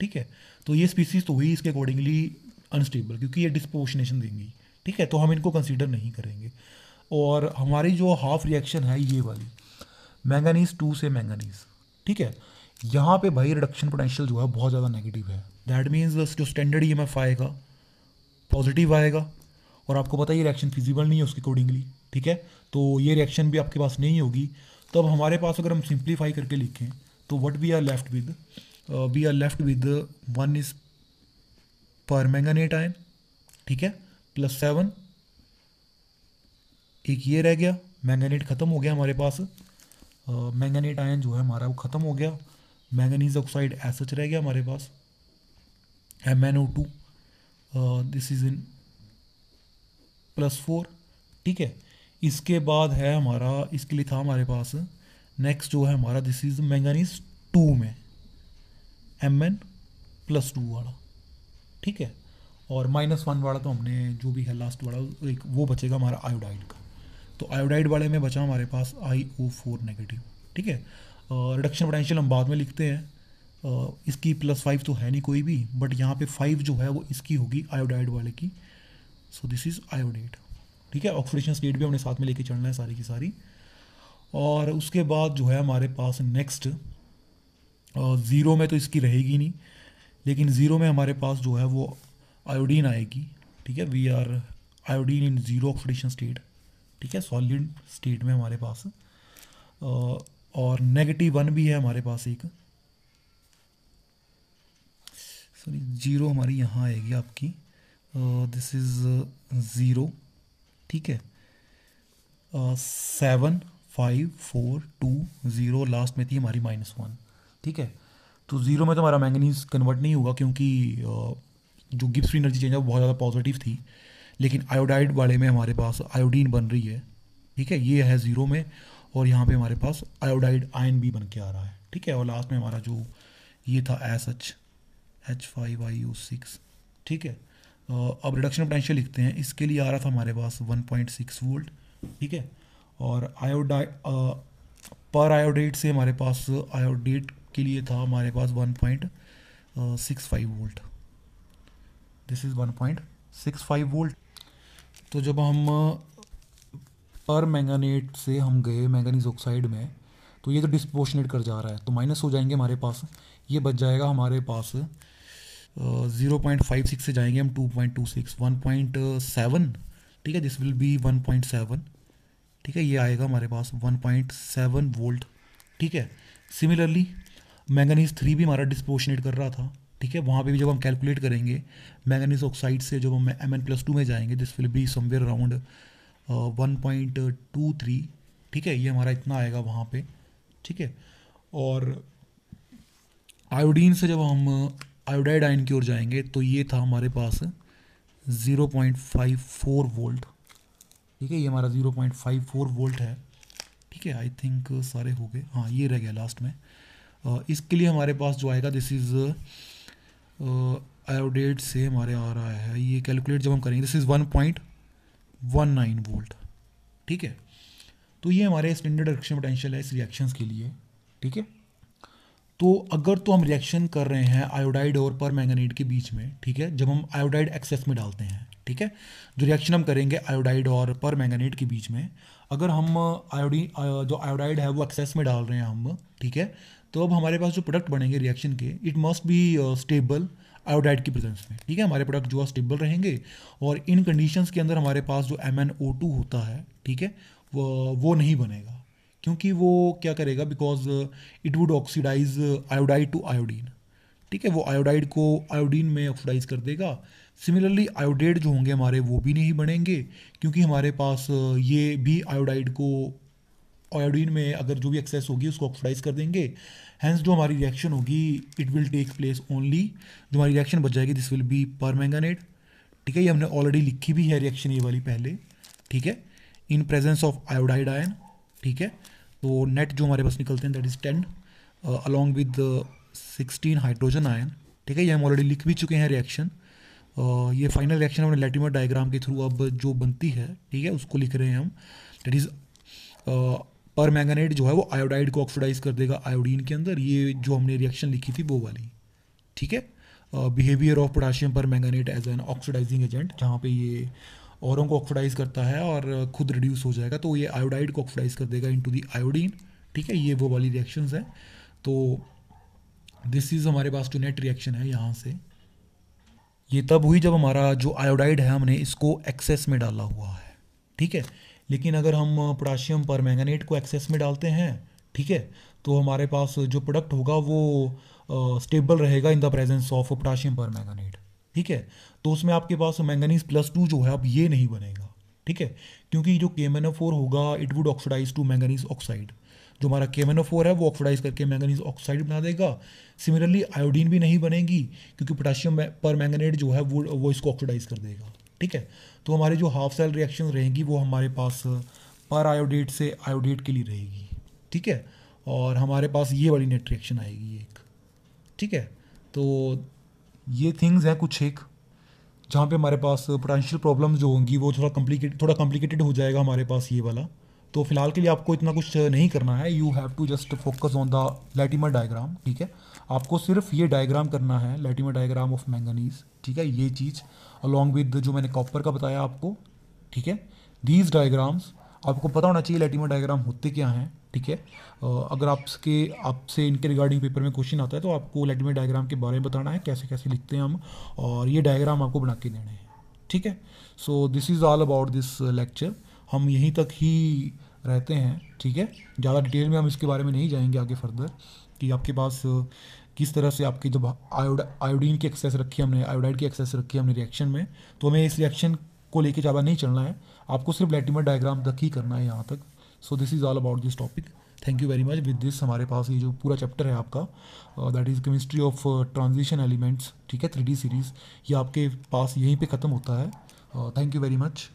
ठीक है तो ये स्पीसीज तो हुई इसके अकॉर्डिंगली अनस्टेबल क्योंकि ये डिस्पोशनेशन देंगी ठीक है तो हम इनको कंसिडर नहीं करेंगे और हमारी जो हाफ रिएक्शन है ये वाली मैंगानीज टू से मैंगानीज ठीक है यहाँ पे भाई रिडक्शन पोटेंशियल जो है बहुत ज़्यादा नेगेटिव है दैट मीन्स जो स्टैंडर्ड ई एम एफ आएगा पॉजिटिव आएगा और आपको पता है ये रिएक्शन फिजिबल नहीं है उसके अकॉर्डिंगली ठीक है तो ये रिएक्शन भी आपके पास नहीं होगी तो अब हमारे पास अगर हम सिंप्लीफाई करके लिखें तो what we are left with we are left with one is permanganate ion ठीक है प्लस सेवन एक ये रह गया मैंगनीट ख़त्म हो गया हमारे पास मैंगनीट आयन जो है हमारा वो ख़त्म हो गया मैंगनीज ऑक्साइड एस रह गया हमारे पास M N O two this is in plus four ठीक है इसके बाद है हमारा इसके लिए था हमारे पास नेक्स्ट जो है हमारा दिस इज़ मैंगनीज टू में एम एन प्लस टू वाला ठीक है और माइनस वन वाला तो हमने जो भी है लास्ट वाला एक वो बचेगा हमारा आयोडाइड का तो आयोडाइड वाले में बचा हमारे पास आई ओ फोर नेगेटिव ठीक है रिडक्शन पोटेंशियल हम बाद में लिखते हैं इसकी प्लस फाइव तो है नहीं कोई भी बट यहाँ पे फाइव जो है वो इसकी होगी आयोडाइड वाले की सो दिस इज़ आयोडाइड ठीक है ऑक्सीडेशन स्टेट भी हमने साथ में लेके चलना है सारी की सारी और उसके बाद जो है हमारे पास नेक्स्ट ज़ीरो में तो इसकी रहेगी नहीं लेकिन ज़ीरो में हमारे पास जो है वो आयोडीन आएगी ठीक है we are iodine in zero oxidation state ठीक है सॉलिड स्टेट में हमारे पास और नेगेटिव वन भी है हमारे पास एक सॉरी ज़ीरो हमारी यहाँ आएगी आपकी दिस इज़ ज़ीरो ठीक है seven five four two zero last में थी हमारी माइनस वन ठीक है तो ज़ीरो में तो हमारा मैंगनीज कन्वर्ट नहीं होगा क्योंकि uh, जो गिप्स फ्री एनर्जी चेंज है वो बहुत ज़्यादा पॉजिटिव थी लेकिन आयोडाइड वाले में हमारे पास आयोडीन बन रही है ठीक है ये है ज़ीरो में और यहाँ पे हमारे पास आयोडाइड आयन भी बन के आ रहा है ठीक है और लास्ट में हमारा जो ये था S H H five I U six ठीक है अब रिडक्शन पोटेंशियल लिखते हैं इसके लिए आ रहा था हमारे पास वन पॉइंट सिक्स वोल्ट ठीक है और आयोडाइड पर आयोडेट से हमारे पास आयोडेट के लिए था हमारे पास one point six five volt this is one point six five volt तो जब हम पर मैंगनेट से हम गए मैंगनीज ऑक्साइड में तो ये तो डिस्पोशनेट कर जा रहा है तो माइनस हो जाएंगे हमारे पास ये बच जाएगा हमारे पास ज़ीरो पॉइंट फाइव सिक्स से जाएंगे हम two point two six one point seven ठीक है this will be one point seven ठीक है ये आएगा हमारे पास वन पॉइंट सेवन वोल्ट ठीक है सिमिलरली मैंगनीज थ्री भी हमारा डिस्पोशनेट कर रहा था ठीक है वहाँ पे भी जब हम कैलकुलेट करेंगे मैगनीज ऑक्साइड से जब हम एम एन प्लस टू में जाएंगे this will be somewhere around one point two three ठीक है ये हमारा इतना आएगा वहाँ पे ठीक है और आयोडीन से जब हम आयोडाइड uh, आयन की ओर जाएंगे तो ये था हमारे पास zero point five four volt ठीक है ये हमारा zero point five four volt है ठीक है आई थिंक सारे हो गए हाँ ये रह गया लास्ट में uh, इसके लिए हमारे पास जो आएगा दिस इज़ आयोडेट uh, से हमारे आ रहा है ये कैलकुलेट जब हम करेंगे this is one point one nine volt ठीक है तो ये हमारे स्टैंडर्ड रिएक्शन पोटेंशियल है इस रिएक्शंस के लिए ठीक है तो अगर तो हम रिएक्शन कर रहे हैं आयोडाइड और पर मैंगनेट के बीच में ठीक है जब हम आयोडाइड एक्सेस में डालते हैं ठीक है जो रिएक्शन हम करेंगे आयोडाइड और पर मैंगनेट के बीच में अगर हम आयोडी uh, uh, जो आयोडाइड है वो एक्सेस में डाल रहे हैं हम ठीक है तो अब हमारे पास जो प्रोडक्ट बनेंगे रिएक्शन के it must be stable iodide की प्रेजेंस में ठीक है हमारे प्रोडक्ट जो है स्टेबल रहेंगे और इन कंडीशंस के अंदर हमारे पास जो एम होता है ठीक है वो वो नहीं बनेगा क्योंकि वो क्या करेगा because it would oxidise iodide to iodine ठीक है वो आयोडाइड को आयोडीन में ऑक्सीडाइज कर देगा सिमिलरली आयोडेड जो होंगे हमारे वो भी नहीं बनेंगे क्योंकि हमारे पास uh, ये भी आयोडाइड को आयोडीन में अगर जो भी एक्सेस होगी उसको ऑक्सीडाइज कर देंगे हैंस जो हमारी रिएक्शन होगी it will take place only जो हमारी रिएक्शन बच जाएगी this will be permanganate ठीक है ये हमने ऑलरेडी लिखी भी है रिएक्शन ये वाली पहले ठीक है in presence of iodide ion ठीक है तो नेट जो हमारे पास निकलते हैं that is ten along with sixteen hydrogen ion ठीक है ये हम ऑलरेडी लिख भी चुके हैं रिएक्शन uh, ये फाइनल रिएक्शन हमने लेटिमर डायग्राम के थ्रू अब जो बनती है ठीक है उसको लिख रहे हैं हम डेट इज़ पर मैंगनेट जो है वो आयोडाइड को ऑक्सीडाइज कर देगा आयोडीन के अंदर ये जो हमने रिएक्शन लिखी थी वो वाली ठीक है behaviour of potassium permanganate as an oxidising agent जहाँ पे ये औरों को ऑक्सीडाइज करता है और खुद रिड्यूस हो जाएगा तो ये आयोडाइड को ऑक्सीडाइज कर देगा इनटू टू आयोडीन ठीक है ये वो वाली रिएक्शन है तो दिस इज़ हमारे पास टू नेट रिएक्शन है यहाँ से ये तब हुई जब हमारा जो आयोडाइड है हमने इसको एक्सेस में डाला हुआ है ठीक है लेकिन अगर हम पोटाशियम पर मैंगनेट को एक्सेस में डालते हैं ठीक है तो हमारे पास जो प्रोडक्ट होगा वो स्टेबल रहेगा in the presence of potassium permanganate ठीक है तो उसमें आपके पास मैंगनीज प्लस टू जो है अब ये नहीं बनेगा ठीक है क्योंकि जो के फोर होगा it would oxidise to manganese oxide जो हमारा केमेनो फोर है वो ऑक्सीडाइज करके मैंगनीज ऑक्साइड बना देगा सिमिलरली आयोडीन भी नहीं बनेगी क्योंकि पोटाशियम पर मैंगनेट जो है वो वो इसको ऑक्सीडाइज कर देगा ठीक है तो हमारे जो हाफ सेल रिएक्शन रहेंगी वो हमारे पास पर uh, आयोडेट से आयोडेट के लिए रहेगी ठीक है और हमारे पास ये वाली नेट रिएक्शन आएगी एक ठीक है तो ये थिंग्स हैं कुछ एक जहाँ पे हमारे पास पोटेंशियल प्रॉब्लम्स जो होंगी वो थोड़ा कॉम्प्लिकेट थोड़ा कॉम्प्लिकेटेड हो जाएगा हमारे पास ये वाला तो फिलहाल के लिए आपको इतना कुछ uh, नहीं करना है you have to just focus on the Latimer diagram ठीक है आपको सिर्फ ये डायग्राम करना है लैटिमर डायग्राम ऑफ मैंगनीज ठीक है ये चीज़ अलॉन्ग विद जो मैंने कॉपर का बताया आपको ठीक है दीज डायग्राम्स आपको पता होना चाहिए लेटिमा डायग्राम होते क्या हैं ठीक है अगर आपके आपसे इनके रिगार्डिंग पेपर में क्वेश्चन आता है तो आपको लैटिमा डायग्राम के बारे में बताना है कैसे कैसे लिखते हैं हम और ये डायग्राम आपको बना के देने हैं ठीक है so this is all about this lecture हम यहीं तक ही रहते हैं ठीक है ज़्यादा डिटेल में हम इसके बारे में नहीं जाएंगे आगे फर्दर कि आपके पास किस तरह से आपकी जब आयोड आयोडीन की एक्सेस रखी हमने आयोडाइड की एक्सेस रखी हमने रिएक्शन में तो हमें इस रिएक्शन को लेके ज़्यादा नहीं चलना है आपको सिर्फ लेटिमर डायग्राम तक ही करना है यहाँ तक so this is all about this topic thank you very much with this हमारे पास ये जो पूरा चैप्टर है आपका that is chemistry of transition elements ठीक है थ्री सीरीज़ ये आपके पास यहीं पर ख़त्म होता है थैंक यू वेरी मच